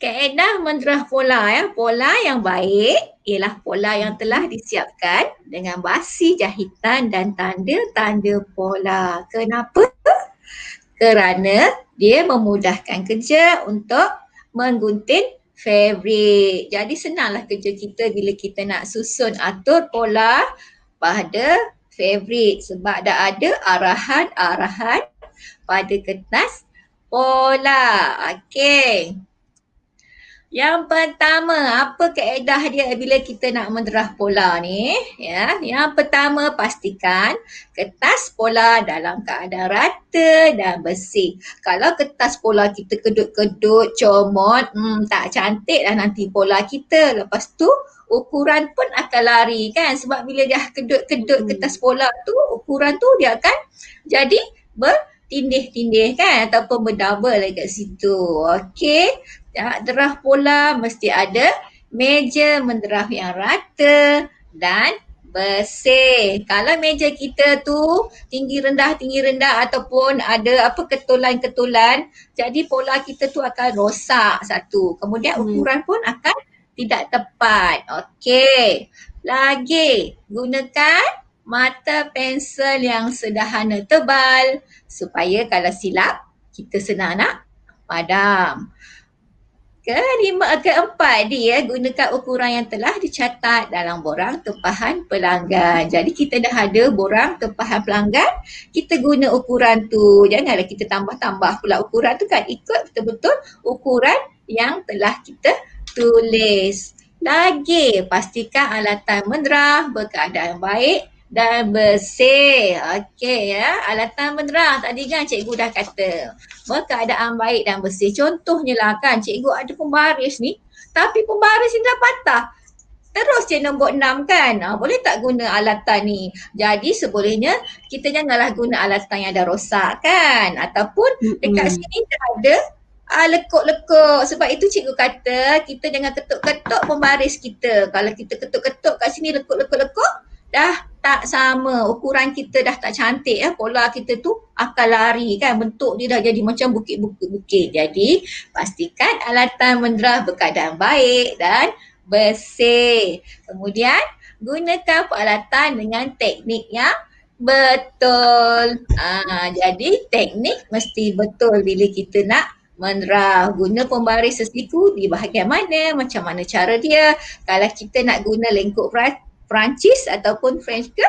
Speaker 3: Kaedah menderah pola ya. Pola yang baik ialah pola yang telah disiapkan dengan basi jahitan dan tanda-tanda pola. Kenapa? Kerana dia memudahkan kerja untuk menggunting fabric. Jadi senanglah kerja kita bila kita nak susun atur pola pada fabric sebab dah ada arahan-arahan pada kertas pola. Okey. Yang pertama, apa keedah dia bila kita nak menderah pola ni? Ya, yang pertama pastikan kertas pola dalam keadaan rata dan bersih. Kalau kertas pola kita kedut-kedut, comot, hmm, tak cantik lah nanti pola kita. Lepas tu ukuran pun akan lari kan sebab bila dah kedut-kedut hmm. kertas pola tu ukuran tu dia akan jadi ber, tindih-tindih kan ataupun berdouble dekat lah situ. Okey. Tak derah pola mesti ada meja menderah yang rata dan bersih. Kalau meja kita tu tinggi rendah tinggi rendah ataupun ada apa ketulan-ketulan, jadi pola kita tu akan rosak satu. Kemudian hmm. ukuran pun akan tidak tepat. Okey. Lagi gunakan mata pensel yang sederhana tebal supaya kalau silap kita senang nak padam. Kelima empat dia gunakan ukuran yang telah dicatat dalam borang tempahan pelanggan. Jadi kita dah ada borang tempahan pelanggan, kita guna ukuran tu. Janganlah kita tambah-tambah pula ukuran tu kan ikut betul-betul ukuran yang telah kita tulis. Lagi pastikan alatan menerah berkeadaan baik dan bersih. Okey ya. Alatan penerang tadi kan cikgu dah kata. ada am baik dan bersih. Contohnya lah kan cikgu ada pembaris ni tapi pembaris ni dah patah. Terus je nombor enam kan. Ha, boleh tak guna alatan ni? Jadi sebolehnya kita janganlah guna alatan yang dah rosak kan. Ataupun dekat hmm. sini dah ada Ah, lekuk-lekuk. Sebab itu cikgu kata kita jangan ketuk-ketuk pembaris kita. Kalau kita ketuk-ketuk kat sini lekuk-lekuk-lekuk, dah tak sama ukuran kita dah tak cantik ya pola kita tu akan lari kan bentuk dia dah jadi macam bukit-bukit-bukit jadi pastikan alatan menderah berkadang baik dan bersih kemudian gunakan peralatan dengan teknik yang betul Aa, ha, jadi teknik mesti betul bila kita nak menerah guna pembaris sesiku di bahagian mana macam mana cara dia kalau kita nak guna lengkuk Perancis ataupun French ke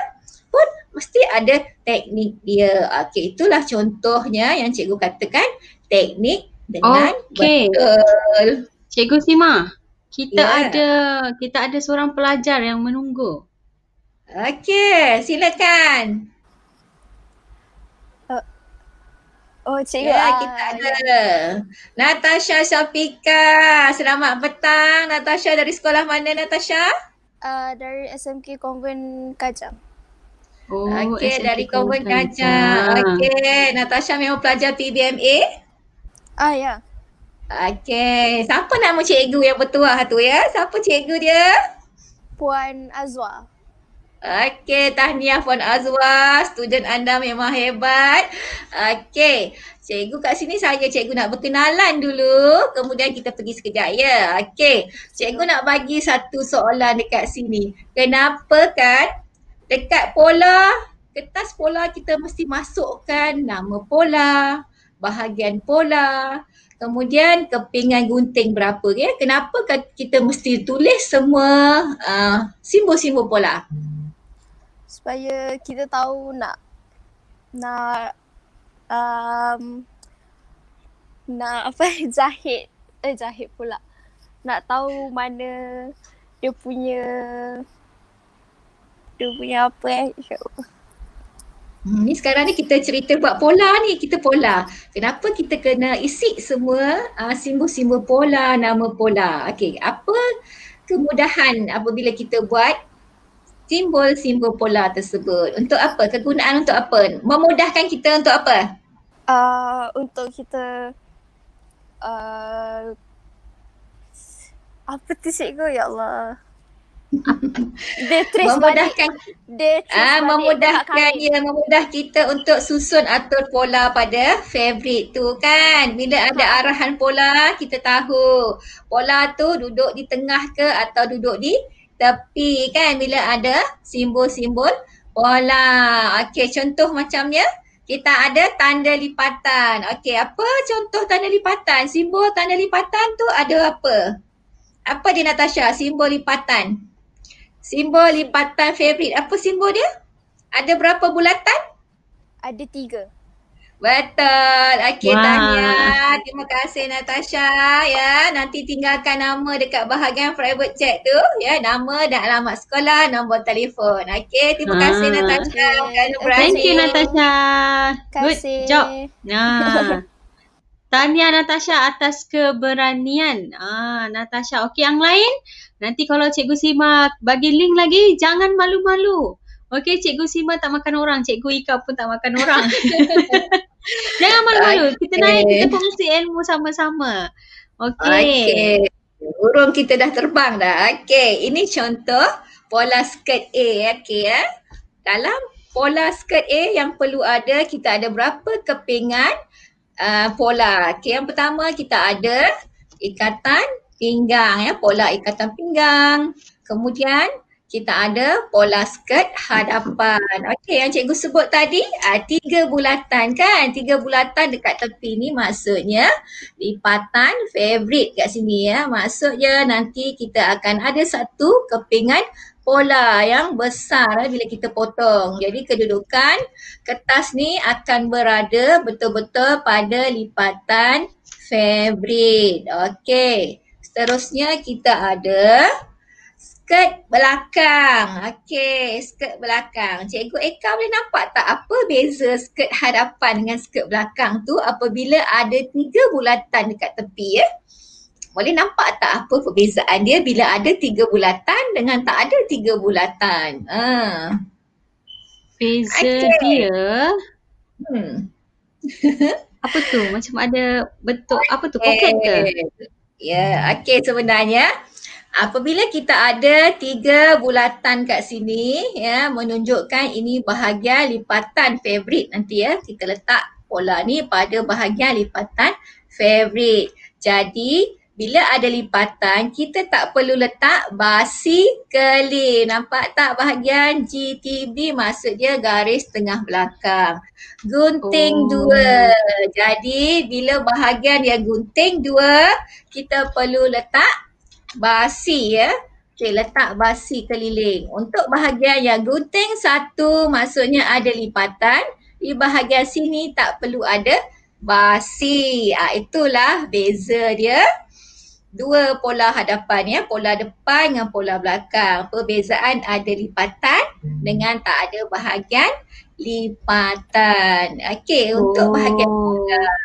Speaker 3: pun mesti ada teknik dia. Okey, itulah contohnya yang cikgu katakan teknik dengan okay.
Speaker 1: betul. Cikgu Sima, kita yeah. ada kita ada seorang pelajar yang
Speaker 3: menunggu. Okey, silakan. Oh, oh cikgu. Ya, ah, kita ya. ada. Natasha Syafika. Selamat petang, Natasha. Dari sekolah mana, Natasha? Uh,
Speaker 2: uh,
Speaker 1: dari
Speaker 3: SMK Konven Kajang.
Speaker 2: Oh, okay, SMK dari Konven Kajang. Kajang.
Speaker 3: Okay, Natasha memang pelajar PBMA? Ah, ya. Yeah. Okay, siapa nama cikgu yang bertuah tu ya? Siapa cikgu dia? Puan Azwa. Okey, tahniah Puan Azwa. Student anda memang hebat. Okey, cikgu kat sini saya cikgu nak berkenalan dulu. Kemudian kita pergi sekejap ya. Okey, cikgu nak bagi satu soalan dekat sini. Kenapa kan dekat pola, kertas pola kita mesti masukkan nama pola, bahagian pola, Kemudian kepingan gunting berapa ya? Kenapa kita mesti tulis semua uh, simbol-simbol pola? supaya kita tahu nak nak um, nak apa jahit eh jahit pula nak tahu mana dia punya dia punya apa eh Hmm, ni sekarang ni kita cerita buat pola ni, kita pola. Kenapa kita kena isi semua uh, simbol-simbol pola, nama pola. Okey, apa kemudahan apabila kita buat simbol-simbol pola tersebut. Untuk apa? Kegunaan untuk apa? Memudahkan kita untuk apa? Uh, untuk kita uh, apa tu cikgu? Ya Allah. Detris memudahkan ah memudahkan ya memudah kita untuk susun atur pola pada fabric tu kan bila ada ah. arahan pola kita tahu pola tu duduk di tengah ke atau duduk di tepi kan bila ada simbol-simbol bola. Okey contoh macamnya kita ada tanda lipatan. Okey apa contoh tanda lipatan? Simbol tanda lipatan tu ada apa? Apa dia Natasha? Simbol lipatan. Simbol lipatan favorite. Apa simbol dia? Ada berapa bulatan? Ada tiga. Betul. Okey, wow. tanya. Terima kasih Natasha. Ya, nanti tinggalkan nama dekat bahagian private chat tu. Ya, nama dan alamat sekolah, nombor telefon. Okey, terima ah. kasih Natasha. Okay. Thank you Natasha.
Speaker 1: Good kasih. job. Ya. Nah. tanya Natasha atas keberanian. Ah, Natasha. Okey, yang lain? Nanti kalau Cikgu Sima bagi link lagi, jangan malu-malu. Okay, Cikgu Sima tak makan orang. Cikgu Ika pun tak makan orang.
Speaker 3: Jangan malu-malu. Kita naik, kita fungsi ilmu sama-sama. Okay. okay. Burung kita dah terbang dah. Okay, ini contoh pola skirt A. Okay, ya. Eh. Dalam pola skirt A yang perlu ada, kita ada berapa kepingan uh, pola. Okay, yang pertama kita ada ikatan pinggang ya pola ikatan pinggang kemudian kita ada pola skirt hadapan. Okey yang cikgu sebut tadi uh, tiga bulatan kan? Tiga bulatan dekat tepi ni maksudnya lipatan fabric. kat sini ya. Maksudnya nanti kita akan ada satu kepingan pola yang besar eh, bila kita potong. Jadi kedudukan kertas ni akan berada betul-betul pada lipatan fabric. Okey. Seterusnya kita ada skirt belakang. Okey, skirt belakang. Cikgu Eka boleh nampak tak apa beza skirt hadapan dengan skirt belakang tu apabila ada tiga bulatan dekat tepi ya? Boleh nampak tak apa perbezaan dia bila ada tiga bulatan dengan tak ada tiga bulatan? Ha. Beza okay. dia.
Speaker 1: Hmm. apa tu? Macam ada bentuk okay. apa tu? Poket ke? Ya,
Speaker 3: yeah. okey sebenarnya. So Apabila kita ada tiga bulatan kat sini ya menunjukkan ini bahagian lipatan fabric nanti ya kita letak pola ni pada bahagian lipatan fabric. Jadi bila ada lipatan kita tak perlu letak basi kelir. Nampak tak bahagian GTB maksud dia garis tengah belakang. Gunting oh. dua. Jadi bila bahagian yang gunting dua kita perlu letak basi ya. Okey, letak basi keliling. Untuk bahagian yang gunting satu maksudnya ada lipatan. Di bahagian sini tak perlu ada basi. Ha, itulah beza dia. Dua pola hadapan ya. Pola depan dengan pola belakang. Perbezaan ada lipatan dengan tak ada bahagian lipatan. Okey, untuk bahagian belakang. Oh.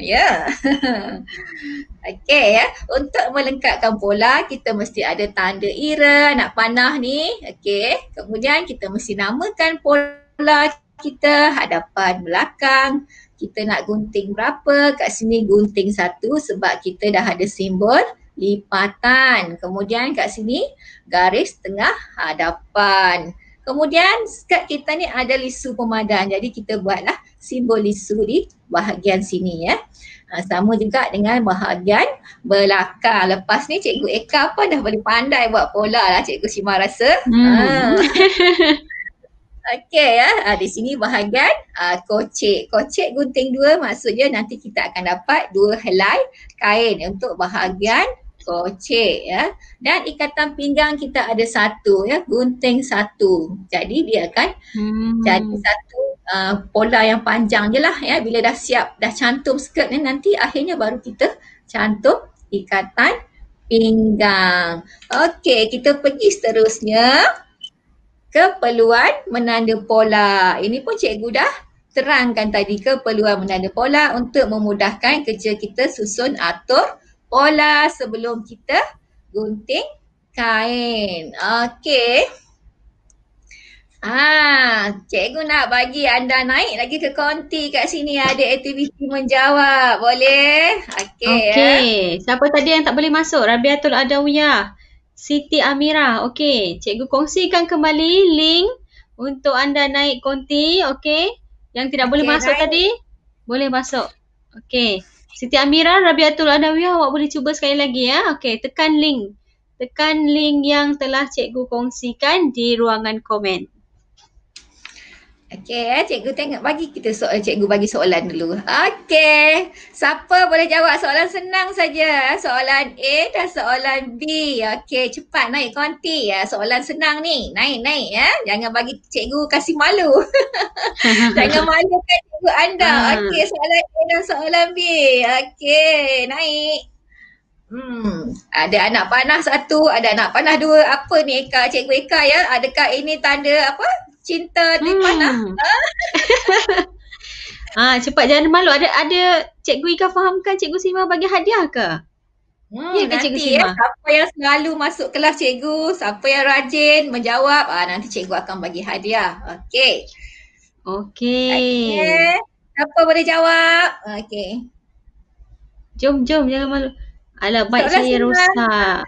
Speaker 3: Ya. Yeah. Okey ya. Untuk melengkapkan pola kita mesti ada tanda ira nak panah ni. Okey. Kemudian kita mesti namakan pola kita hadapan belakang. Kita nak gunting berapa? Kat sini gunting satu sebab kita dah ada simbol lipatan. Kemudian kat sini garis tengah hadapan. Kemudian skirt kita ni ada lisu pemadan. Jadi kita buatlah simbolis suri bahagian sini ya. Ha, sama juga dengan bahagian belakang. Lepas ni cikgu Eka pun dah boleh pandai buat pola lah cikgu Sima rasa. Hmm. Ha. Okey ya, ha, di sini bahagian ha, kocek. Kocek gunting dua maksudnya nanti kita akan dapat dua helai kain untuk bahagian kocek ya dan ikatan pinggang kita ada satu ya gunting satu jadi dia akan hmm. jadi satu uh, pola yang panjang je lah ya bila dah siap dah cantum skirt ni nanti akhirnya baru kita cantum ikatan pinggang okey kita pergi seterusnya keperluan menanda pola ini pun cikgu dah terangkan tadi keperluan menanda pola untuk memudahkan kerja kita susun atur olah sebelum kita gunting kain. Okey. Ah, cikgu nak bagi anda naik lagi ke konti kat sini ada aktiviti menjawab. Boleh? Okey. Ya. Okey. Ya.
Speaker 1: Siapa tadi yang tak boleh masuk? Rabiatul Adawiyah. Siti Amira. Okey. Cikgu kongsikan kembali link untuk anda naik konti. Okey. Yang tidak boleh okay, masuk right. tadi. Boleh masuk. Okey. Siti Amira Rabiatul Adawiyah awak boleh cuba sekali lagi ya. Okey, tekan link. Tekan link yang telah cikgu kongsikan di ruangan komen.
Speaker 3: Okey, eh, cikgu tengok bagi kita soal eh, cikgu bagi soalan dulu. Okey. Siapa boleh jawab soalan senang saja? Soalan A dan soalan B. Okey, cepat naik konti ya. Soalan senang ni. Naik, naik ya. Jangan bagi cikgu kasih malu. Jangan malukan cikgu anda. Hmm. Okey, soalan A dan soalan B. Okey, naik. Hmm, ada anak panah satu, ada anak panah dua. Apa ni Eka, Cikgu Eka ya? Adakah ini tanda apa? cinta di hmm. mana?
Speaker 1: ha, cepat jangan malu. Ada ada Cikgu Ika fahamkan Cikgu Sima bagi hadiah ke?
Speaker 2: Hmm, ya ke Cikgu ya. Sima? Ya,
Speaker 3: siapa yang selalu masuk kelas Cikgu, siapa yang rajin menjawab, ha, nanti Cikgu akan bagi hadiah. Okey.
Speaker 1: Okey. Okay.
Speaker 3: Siapa boleh jawab? Okey. Jom, jom. Jangan malu.
Speaker 1: Alah, baik saya rosak.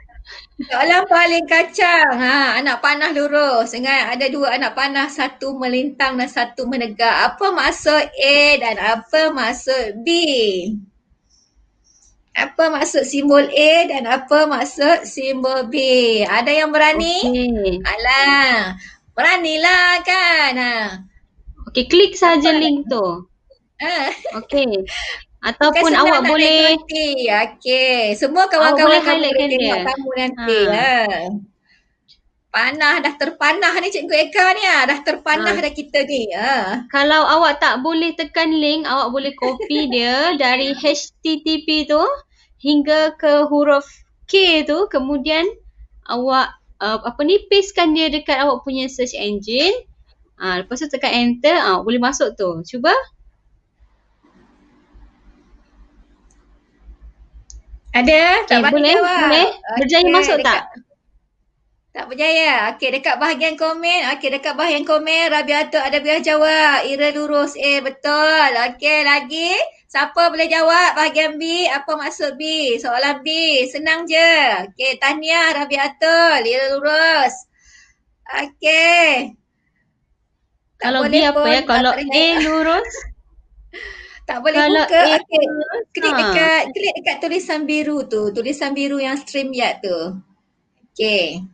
Speaker 3: Soalan paling kacang. Ha, anak panah lurus. Dengan ada dua anak panah, satu melintang dan satu menegak. Apa maksud A dan apa maksud B? Apa maksud simbol A dan apa maksud simbol B? Ada yang berani? Okay. Alah, beranilah kan. Ha. Okey, klik saja link tu. Ah. Okey. Ataupun Bukan awak boleh nanti. Okay semua kawan-kawan kamu boleh tengok kamu nanti ha. Ha. Panah dah terpanah ni Cikgu Eka ni ha. Ya. Dah terpanah ha. dah kita ni ha. Kalau awak tak boleh
Speaker 1: tekan link Awak boleh copy dia dari HTTP tu Hingga ke huruf K tu Kemudian awak uh, apa ni pastekan dia dekat awak punya search engine Ah ha, lepas tu tekan enter ha, boleh masuk tu. Cuba.
Speaker 3: Ada? Tak okay, boleh? Jawab. Boleh? Berjaya okay, masuk dekat, tak? Tak berjaya. Okey, dekat bahagian komen. Okey, dekat bahagian komen. ada biar jawab. Ira lurus. Eh, betul. Okey, lagi. Siapa boleh jawab bahagian B? Apa maksud B? Soalan B. Senang je. Okey, tahniah Rabiatul. Ira lurus. Okey.
Speaker 2: Kalau B apa ya? Kalau
Speaker 3: A lurus? Tak boleh kalau buka. Okay.
Speaker 2: Klik ha. dekat
Speaker 3: klik dekat tulisan biru tu, tulisan biru yang stream yat tu. Okay.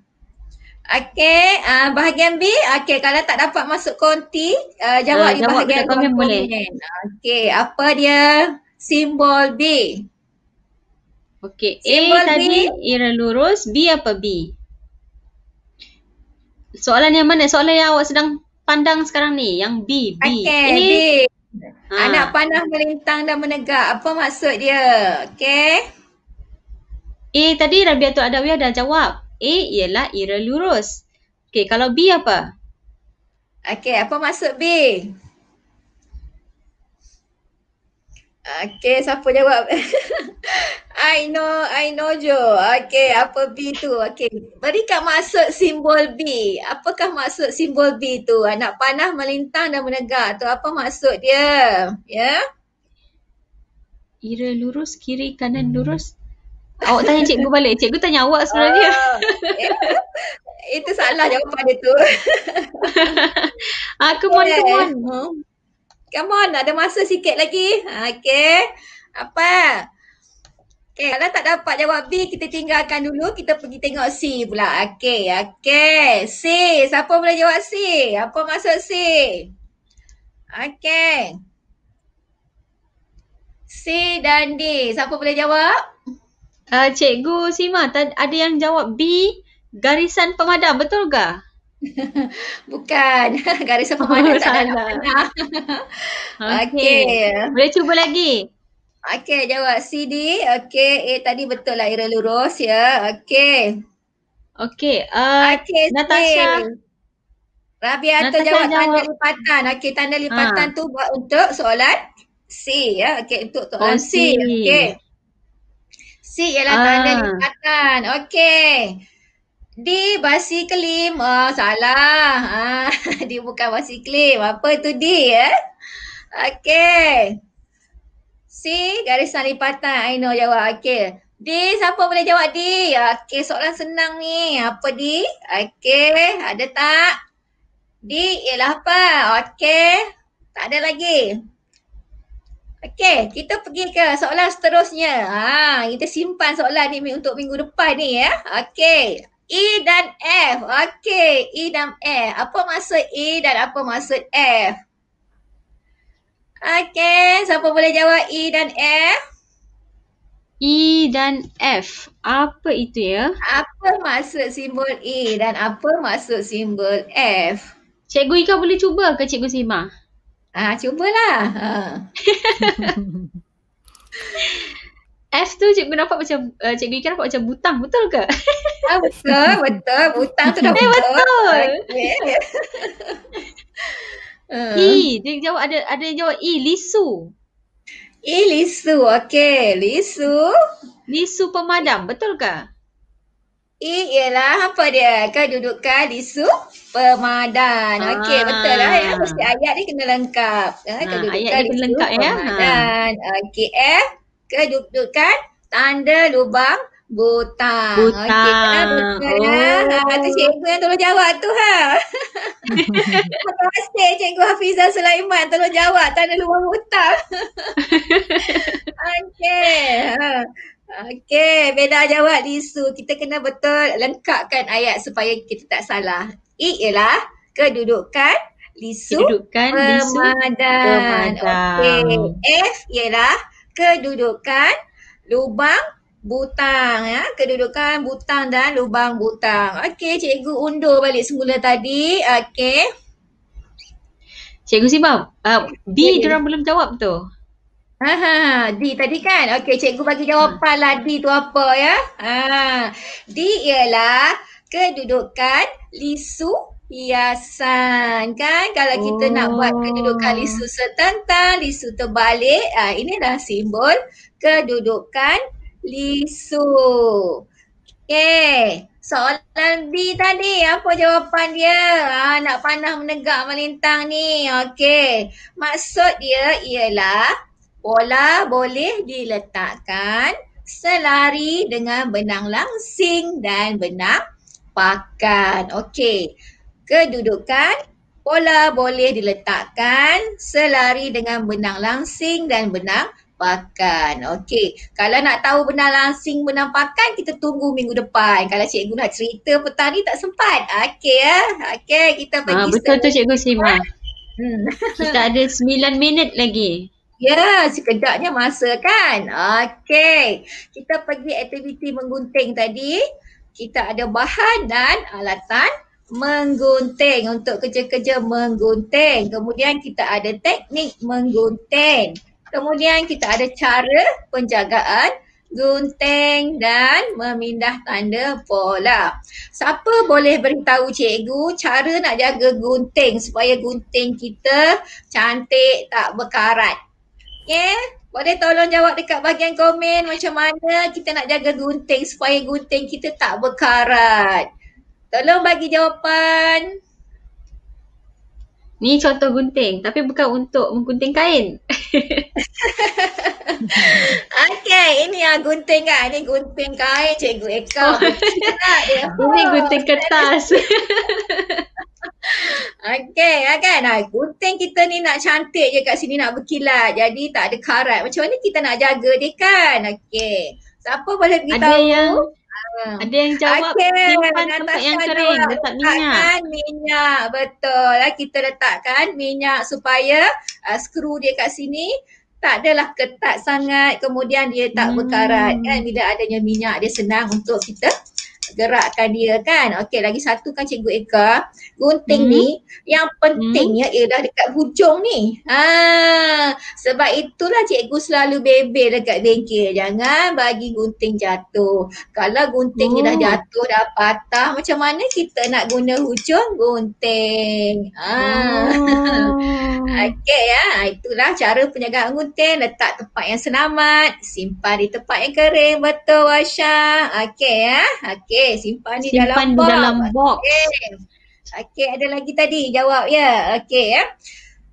Speaker 3: Okay. uh, ah, bahagian B. Okay. kalau tak dapat masuk konti, uh, jawab uh, di jawab bahagian komen boleh. Okey, apa dia simbol B? Okey, A tadi B.
Speaker 1: ira lurus, B apa B? Soalan yang mana? Soalan yang awak sedang pandang sekarang ni, yang B, B. Ini. B.
Speaker 3: Ha. Anak panah melintang dan menegak. Apa maksud dia? Okay.
Speaker 1: Eh, tadi Rabia Tuan Adawiyah dah jawab. A ialah ira lurus. Okay, kalau B apa? Okay,
Speaker 3: apa maksud B? Okay, siapa jawab? I know, I know Jo. Okay, apa B tu? Okay, berikan maksud simbol B. Apakah maksud simbol B tu? Anak panah melintang dan menegak tu apa maksud dia? Ya? Yeah?
Speaker 1: Ira lurus, kiri, kanan lurus. Awak tanya cikgu balik. Cikgu tanya awak sebenarnya. Oh,
Speaker 3: itu, eh, itu salah jawapan dia tu. Aku ah, mohon. on, yeah. Come on, ada masa sikit lagi. Ha, okay. Apa? Okay, kalau tak dapat jawab B, kita tinggalkan dulu. Kita pergi tengok C pula. Okay, okay. C, siapa boleh jawab C? Apa maksud C? Okay. C dan D. Siapa boleh jawab?
Speaker 1: Uh, Cikgu Sima, ada yang jawab B, garisan pemadam. Betul ke?
Speaker 3: Bukan. Garis apa mana oh, tak ada. Okey. Boleh cuba lagi. Okey, jawab C CD. Okey, eh tadi betul lah Ira lurus ya. Okey. Okey. Uh, okay, Natasha. Rabia tu jawab, jawab tanda lipatan. Okey, tanda ah. lipatan ha. tu buat untuk soalan C ya. Okey, untuk oh, soalan oh, C. C. Okey. C ialah ha. tanda ah. lipatan. Okey. Di basikli, oh, ah, salah. Ha, di bukan basikli. Apa tu D eh? Okay. C, garis lipatan. I know jawab. Okay. D, siapa boleh jawab D? Okay, soalan senang ni. Apa D? Okay, ada tak? D ialah apa? Okay, tak ada lagi. Okay, kita pergi ke soalan seterusnya. Ha, kita simpan soalan ni untuk minggu depan ni ya. Okay, E dan F. Okey, E dan F. Apa maksud E dan apa maksud F? Okey, siapa boleh jawab E dan F?
Speaker 1: E dan
Speaker 3: F. Apa itu ya? Apa maksud simbol E dan apa maksud simbol F? Cikgu Ika boleh cuba ke Cikgu Sima? Ah, cubalah.
Speaker 1: Ha. F tu cikgu nampak macam uh, cikgu Ika nampak macam butang betul ke? Ah, betul, betul. Butang tu dah eh, betul. betul. Ah, okay. e, eh. dia jawab ada ada yang jawab E,
Speaker 3: lisu. E, lisu. Okey, lisu. Lisu pemadam, betul ke? E ialah apa dia? Kau dudukkan lisu pemadam. Ah. Okey, betul lah ya. Mesti ayat ni kena lengkap. Ha, ah, ah ayat ni kena lengkap ya. Ha. Okey, F kedudukan tanda lubang butang. Buta. Okey, ah, lah. oh. ha, tu cikgu yang tolong jawab tu ha. Terima kasih cikgu hafiza Sulaiman tolong jawab tanda lubang butang.
Speaker 2: Okey. Ha.
Speaker 3: Okey, beda jawab Lisu. Kita kena betul lengkapkan ayat supaya kita tak salah. I ialah kedudukan Lisu kedudukan lisu. pemadan. Okey, F ialah kedudukan lubang butang ya kedudukan butang dan lubang butang okey cikgu undur balik semula tadi okey cikgu simam uh, B dia orang belum jawab tu ha, ha, ha D tadi kan. Okey cikgu bagi jawapan lah D tu apa ya. Ha D ialah kedudukan lisu Hiasan kan kalau kita oh. nak buat kedudukan oh. lisu setentang, lisu terbalik uh, Ini dah simbol kedudukan lisu Okay soalan B tadi apa jawapan dia ah, nak panah menegak melintang ni Okay maksud dia ialah bola boleh diletakkan selari dengan benang langsing dan benang pakan Okay Kedudukan bola boleh diletakkan selari dengan benang langsing dan benang pakan. Okey, kalau nak tahu benang langsing, benang pakan, kita tunggu minggu depan. Kalau cikgu nak cerita petang ni tak sempat. Okey ya. Okey, kita ah, pergi. Ha, betul tu cikgu Sima. Hmm.
Speaker 2: hmm. Kita
Speaker 3: ada 9 minit lagi. Ya, yeah, sekejapnya masa kan. Okey. Kita pergi aktiviti menggunting tadi. Kita ada bahan dan alatan menggunting untuk kerja-kerja menggunting. Kemudian kita ada teknik menggunting. Kemudian kita ada cara penjagaan gunting dan memindah tanda pola. Siapa boleh beritahu cikgu cara nak jaga gunting supaya gunting kita cantik tak berkarat? Yeah? Boleh tolong jawab dekat bahagian komen macam mana kita nak jaga gunting supaya gunting kita tak berkarat. Tolong bagi jawapan. Ni contoh gunting
Speaker 1: tapi bukan untuk menggunting kain.
Speaker 3: okay, ini yang gunting kan? Ini gunting kain cikgu Eka. Oh. ini gunting kertas. okay, ya kan? nah gunting kita ni nak cantik je kat sini, nak berkilat. Jadi tak ada karat. Macam mana kita nak jaga dia kan? Okay. Siapa boleh beritahu? Ada yang, Ha. Ada yang jawab okay. simpan tempat yang kering, letak minyak. minyak, betul. lah Kita letakkan minyak supaya uh, skru dia kat sini tak adalah ketat sangat kemudian dia tak hmm. berkarat kan bila adanya minyak dia senang untuk kita gerakkan dia kan. Okey lagi satu kan Cikgu Eka. Gunting hmm. ni yang pentingnya hmm. ialah dekat hujung ni. Ha sebab itulah Cikgu selalu bebel dekat bengkel. Jangan bagi gunting jatuh. Kalau gunting ni oh. dah jatuh dah patah macam mana kita nak guna hujung gunting. Ha. Oh. Okey ya. Itulah cara penjagaan gunting. Letak tempat yang selamat, simpan di tempat yang kering betul Wasya. Okey ya. Okey Okey, eh, simpan di dalam box. Dalam box. Okey. Eh. Okey, ada lagi tadi jawab ya. Okay ya.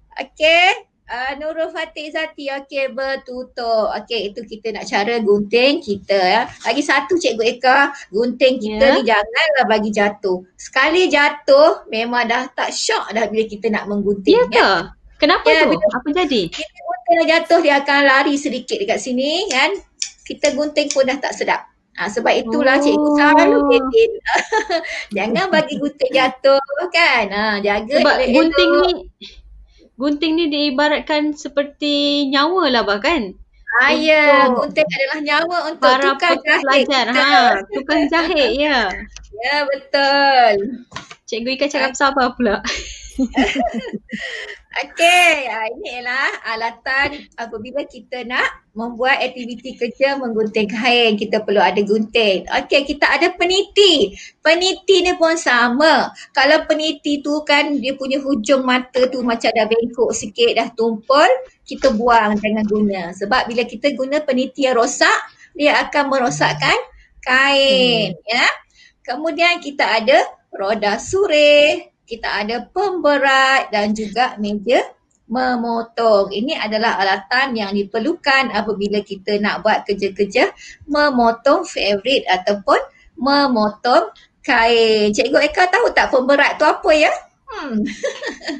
Speaker 3: Okay, uh, ah, Nurul Fatih Zati. Okey, bertutup. Okey, itu kita nak cara gunting kita ya. Lagi satu Cikgu Eka, gunting kita yeah. ni janganlah bagi jatuh. Sekali jatuh memang dah tak syok dah bila kita nak menggunting. Ya, ya. ke? Kenapa ya, tu? Apa jadi? Kita gunting dah jatuh dia akan lari sedikit dekat sini kan. Kita gunting pun dah tak sedap. Ha, sebab itulah oh. cikgu selalu kaitin. Jangan bagi gunting jatuh kan. Ha, jaga sebab elok-elok. gunting ni gunting ni
Speaker 1: diibaratkan seperti nyawa lah bahkan.
Speaker 3: Ha, ah, ya. Gunting adalah nyawa untuk para tukar jahit. Pelajar, ha,
Speaker 1: tukang jahit, ya. Ya, betul. Cikgu Ika cakap
Speaker 3: pasal apa pula? Okey, ah, ini ialah alatan apabila kita nak membuat aktiviti kerja menggunting kain, kita perlu ada gunting. Okey, kita ada peniti. Peniti ni pun sama. Kalau peniti tu kan dia punya hujung mata tu macam dah bengkok sikit, dah tumpul, kita buang jangan guna. Sebab bila kita guna peniti yang rosak, dia akan merosakkan kain, hmm. ya. Kemudian kita ada roda surih kita ada pemberat dan juga meja memotong. Ini adalah alatan yang diperlukan apabila kita nak buat kerja-kerja memotong fabric ataupun memotong kain. Cikgu Eka tahu tak pemberat tu apa ya? Hmm.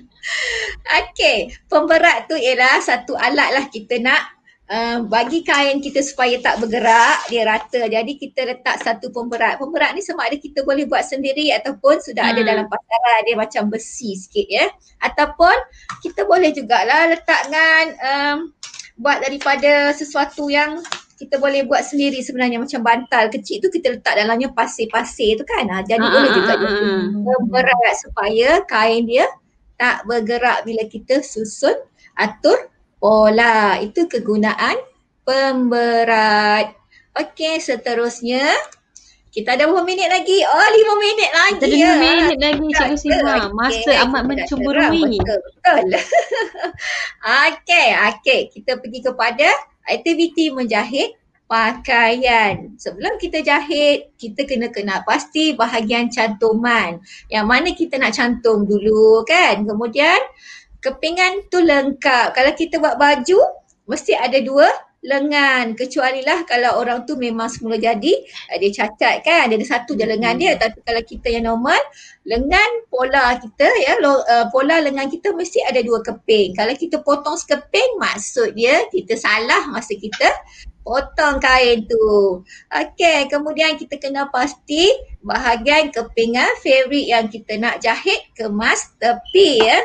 Speaker 3: Okey, pemberat tu ialah satu alat lah kita nak Ehm, bagi kain kita supaya tak bergerak, dia rata. Jadi kita letak satu pemberat. Pemberat ni sama ada kita boleh buat sendiri ataupun sudah hmm. ada dalam pasaran dia macam besi sikit ya. Ataupun kita boleh jugalah letakkan um, ehm, buat daripada sesuatu yang kita boleh buat sendiri sebenarnya macam bantal kecil tu kita letak dalamnya pasir-pasir tu kan. Ha, jadi ah, boleh ah, juga pemberat ah, ah, ah, supaya kain dia tak bergerak bila kita susun atur Pola. Itu kegunaan pemberat. Okey, seterusnya. Kita ada berapa minit lagi? Oh, lima minit lagi. Kita ada lima ya. minit lagi, Cikgu Sima. Ha, masa okay. amat mencemburui. Betul. okey, okey. Kita pergi kepada aktiviti menjahit pakaian. Sebelum kita jahit, kita kena kena pasti bahagian cantuman. Yang mana kita nak cantum dulu kan? Kemudian, kepingan tu lengkap. Kalau kita buat baju, mesti ada dua lengan. Kecuali lah kalau orang tu memang semula jadi, eh, dia cacat kan. Dia ada satu je lengan dia. Hmm. Tapi kalau kita yang normal, lengan pola kita ya, eh, pola lengan kita mesti ada dua keping. Kalau kita potong sekeping, maksud dia kita salah masa kita potong kain tu. Okey, kemudian kita kena pasti bahagian kepingan fabric yang kita nak jahit kemas tepi ya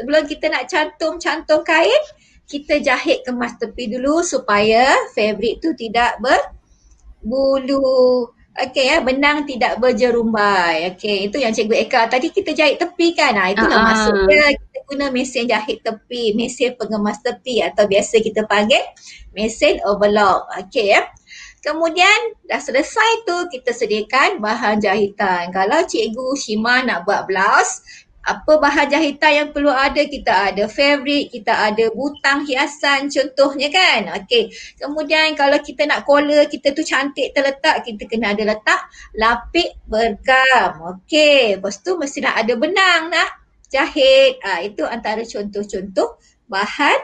Speaker 3: sebelum kita nak cantum-cantum kain, kita jahit kemas tepi dulu supaya fabric tu tidak berbulu. Okey ya, benang tidak berjerumbai. Okey, itu yang Cikgu Eka tadi kita jahit tepi kan. Ha, itu nak masuk ke kita guna mesin jahit tepi, mesin pengemas tepi atau biasa kita panggil mesin overlock. Okey ya. Kemudian dah selesai tu kita sediakan bahan jahitan. Kalau Cikgu Shima nak buat blouse, apa bahan jahitan yang perlu ada kita ada fabric kita ada butang hiasan contohnya kan okey kemudian kalau kita nak collar kita tu cantik terletak kita kena ada letak lapik bergam okey lepas tu mesti nak ada benang nak jahit ha, itu antara contoh-contoh bahan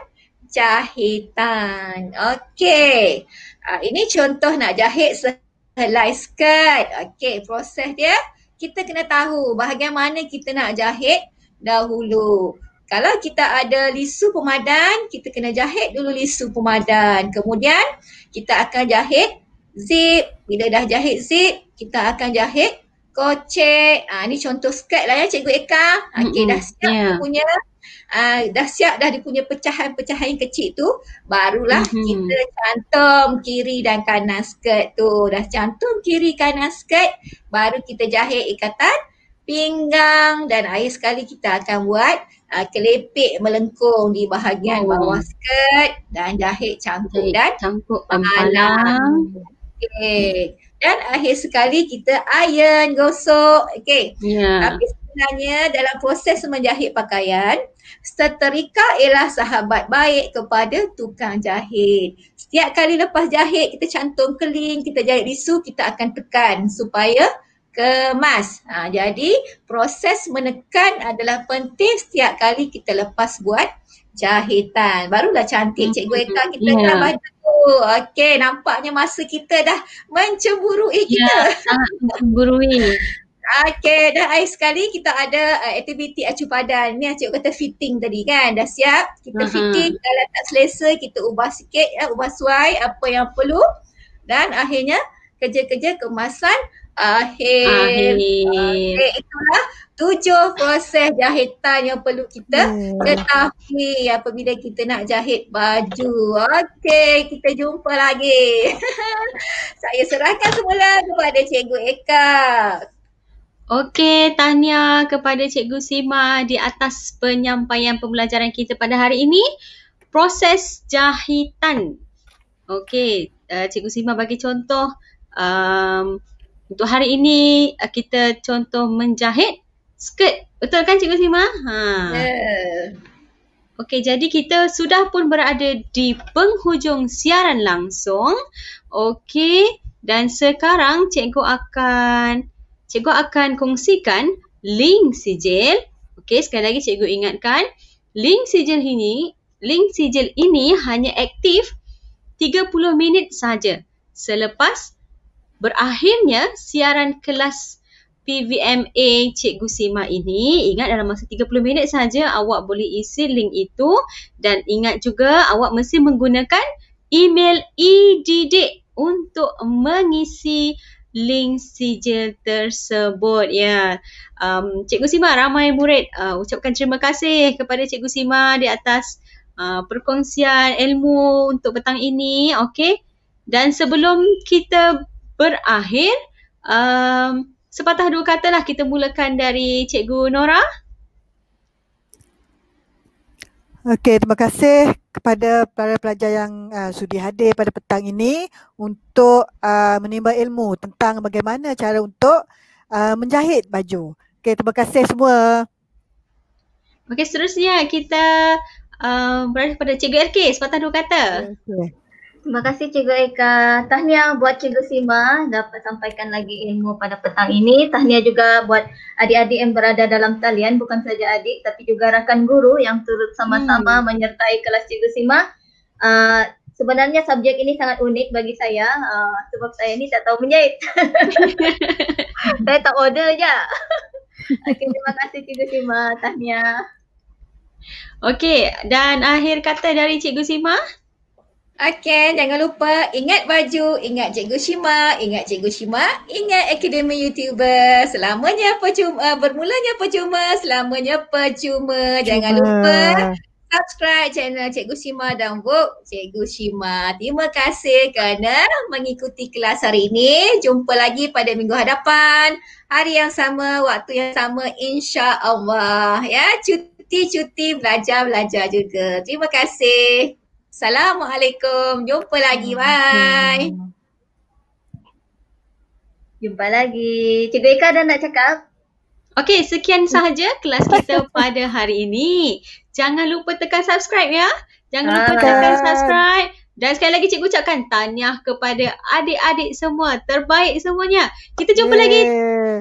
Speaker 3: jahitan okey ha, ini contoh nak jahit sehelai skirt okey proses dia kita kena tahu bahagian mana kita nak jahit dahulu. Kalau kita ada lisu pemadan, kita kena jahit dulu lisu pemadan. Kemudian kita akan jahit zip. Bila dah jahit zip, kita akan jahit kocek. Ah ha, contoh skirt lah ya Cikgu Eka. Ah, okey dah siap yeah. punya uh, dah siap dah dia punya pecahan-pecahan kecil tu barulah mm-hmm. kita cantum kiri dan kanan skirt tu dah cantum kiri kanan skirt baru kita jahit ikatan pinggang dan akhir sekali kita akan buat uh, kelepek melengkung di bahagian oh. bawah skirt dan jahit cantum jahit dan cangkuk pampalang okey dan akhir sekali kita iron gosok Okay. yeah. tapi sebenarnya dalam proses menjahit pakaian, seterika ialah sahabat baik kepada tukang jahit. Setiap kali lepas jahit, kita cantum keling, kita jahit risu, kita akan tekan supaya kemas. Ha, jadi proses menekan adalah penting setiap kali kita lepas buat jahitan. Barulah cantik Cikgu hmm. Eka kita yeah. Ya. dalam baju. Okey, nampaknya masa kita dah mencemburui kita. Ya, yeah, mencemburui. Okay, dah air sekali kita ada uh, aktiviti acu padan. Ni acu kata fitting tadi kan. Dah siap? Kita uh-huh. fitting. Kalau tak selesa, kita ubah sikit. Uh, ubah suai apa yang perlu. Dan akhirnya kerja-kerja kemasan akhir. akhir. Okay, itulah tujuh proses jahitan yang perlu kita hmm. ketahui apabila kita nak jahit baju. Okey, kita jumpa lagi. Saya serahkan semula kepada Cikgu Eka. Okey, tanya kepada Cikgu
Speaker 1: Sima di atas penyampaian pembelajaran kita pada hari ini. Proses jahitan. Okey, uh, Cikgu Sima bagi contoh um, untuk hari ini uh, kita contoh menjahit skirt. Betul kan Cikgu Sima? Ha. Okey, jadi kita sudah pun berada di penghujung siaran langsung. Okey, dan sekarang Cikgu akan cikgu akan kongsikan link sijil. Okey, sekali lagi cikgu ingatkan, link sijil ini, link sijil ini hanya aktif 30 minit saja selepas berakhirnya siaran kelas PVMA Cikgu Sima ini. Ingat dalam masa 30 minit saja awak boleh isi link itu dan ingat juga awak mesti menggunakan email e-didik untuk mengisi link sijil tersebut. Ya. Yeah. Um Cikgu Sima ramai murid uh, ucapkan terima kasih kepada Cikgu Sima di atas uh, perkongsian ilmu untuk petang ini. Okey. Dan sebelum kita berakhir um sepatah dua lah kita mulakan dari Cikgu Nora.
Speaker 3: Okey, terima kasih kepada para pelajar yang uh, sudi hadir pada petang ini untuk uh, menimba ilmu tentang bagaimana cara untuk uh, menjahit baju. Okay, terima kasih semua. Okay,
Speaker 1: seterusnya kita uh, beralih kepada Cikgu RK, sepatah dua kata. Okay. Terima kasih Cikgu Eka. Tahniah buat Cikgu Sima dapat sampaikan lagi ilmu pada petang ini. Tahniah juga buat adik-adik yang berada dalam talian, bukan saja adik tapi juga rakan guru yang turut sama-sama hmm. menyertai kelas Cikgu Sima. Uh, sebenarnya subjek ini sangat unik bagi saya uh, sebab saya ini tak tahu menjahit. saya tak order je. Okay, terima kasih Cikgu Sima.
Speaker 3: Tahniah. Okey, dan akhir kata dari Cikgu Sima. Okay, jangan lupa ingat baju, ingat Cikgu Shima, ingat Cikgu Shima, ingat Akademi YouTuber. Selamanya percuma, bermulanya percuma, selamanya percuma. Jangan lupa subscribe channel Cikgu Shima dan book Cikgu Shima. Terima kasih kerana mengikuti kelas hari ini. Jumpa lagi pada minggu hadapan. Hari yang sama, waktu yang sama insya Allah. Ya, cuti-cuti belajar-belajar juga. Terima kasih. Assalamualaikum. Jumpa lagi. Bye.
Speaker 1: Jumpa lagi. Cikgu Eka ada nak cakap? Okey, sekian sahaja kelas kita pada hari ini. Jangan lupa tekan subscribe ya. Jangan lupa ah, tekan subscribe. Dan sekali lagi cikgu ucapkan tahniah kepada adik-adik semua. Terbaik semuanya. Kita jumpa yeah. lagi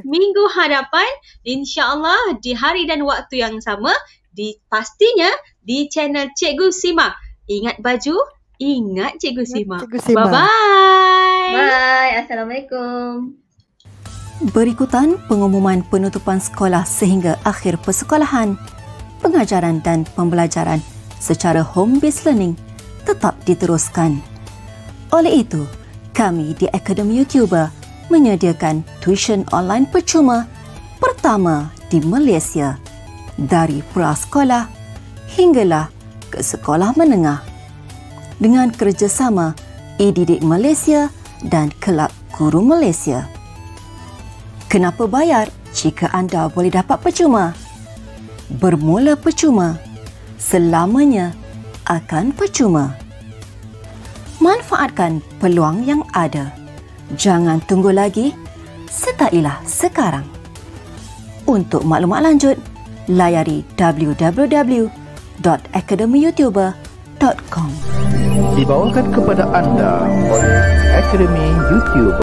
Speaker 1: minggu hadapan. InsyaAllah di hari dan waktu yang sama. Di, pastinya di channel Cikgu Sima Ingat baju, ingat Cikgu Sima. Bye-bye. Bye. Assalamualaikum.
Speaker 2: Berikutan pengumuman penutupan sekolah sehingga akhir persekolahan. Pengajaran dan pembelajaran secara home-based learning tetap diteruskan. Oleh itu, kami di Akademi YouTuber menyediakan tuition online percuma pertama di Malaysia dari prasekolah hinggalah ke sekolah menengah. Dengan kerjasama e Malaysia dan Kelab Guru Malaysia. Kenapa bayar jika anda boleh dapat percuma? Bermula percuma, selamanya akan percuma. Manfaatkan peluang yang ada. Jangan tunggu lagi, Setailah sekarang. Untuk maklumat lanjut, layari www.percuma.com www.academyyoutuber.com
Speaker 3: Dibawakan kepada anda oleh Academy YouTuber.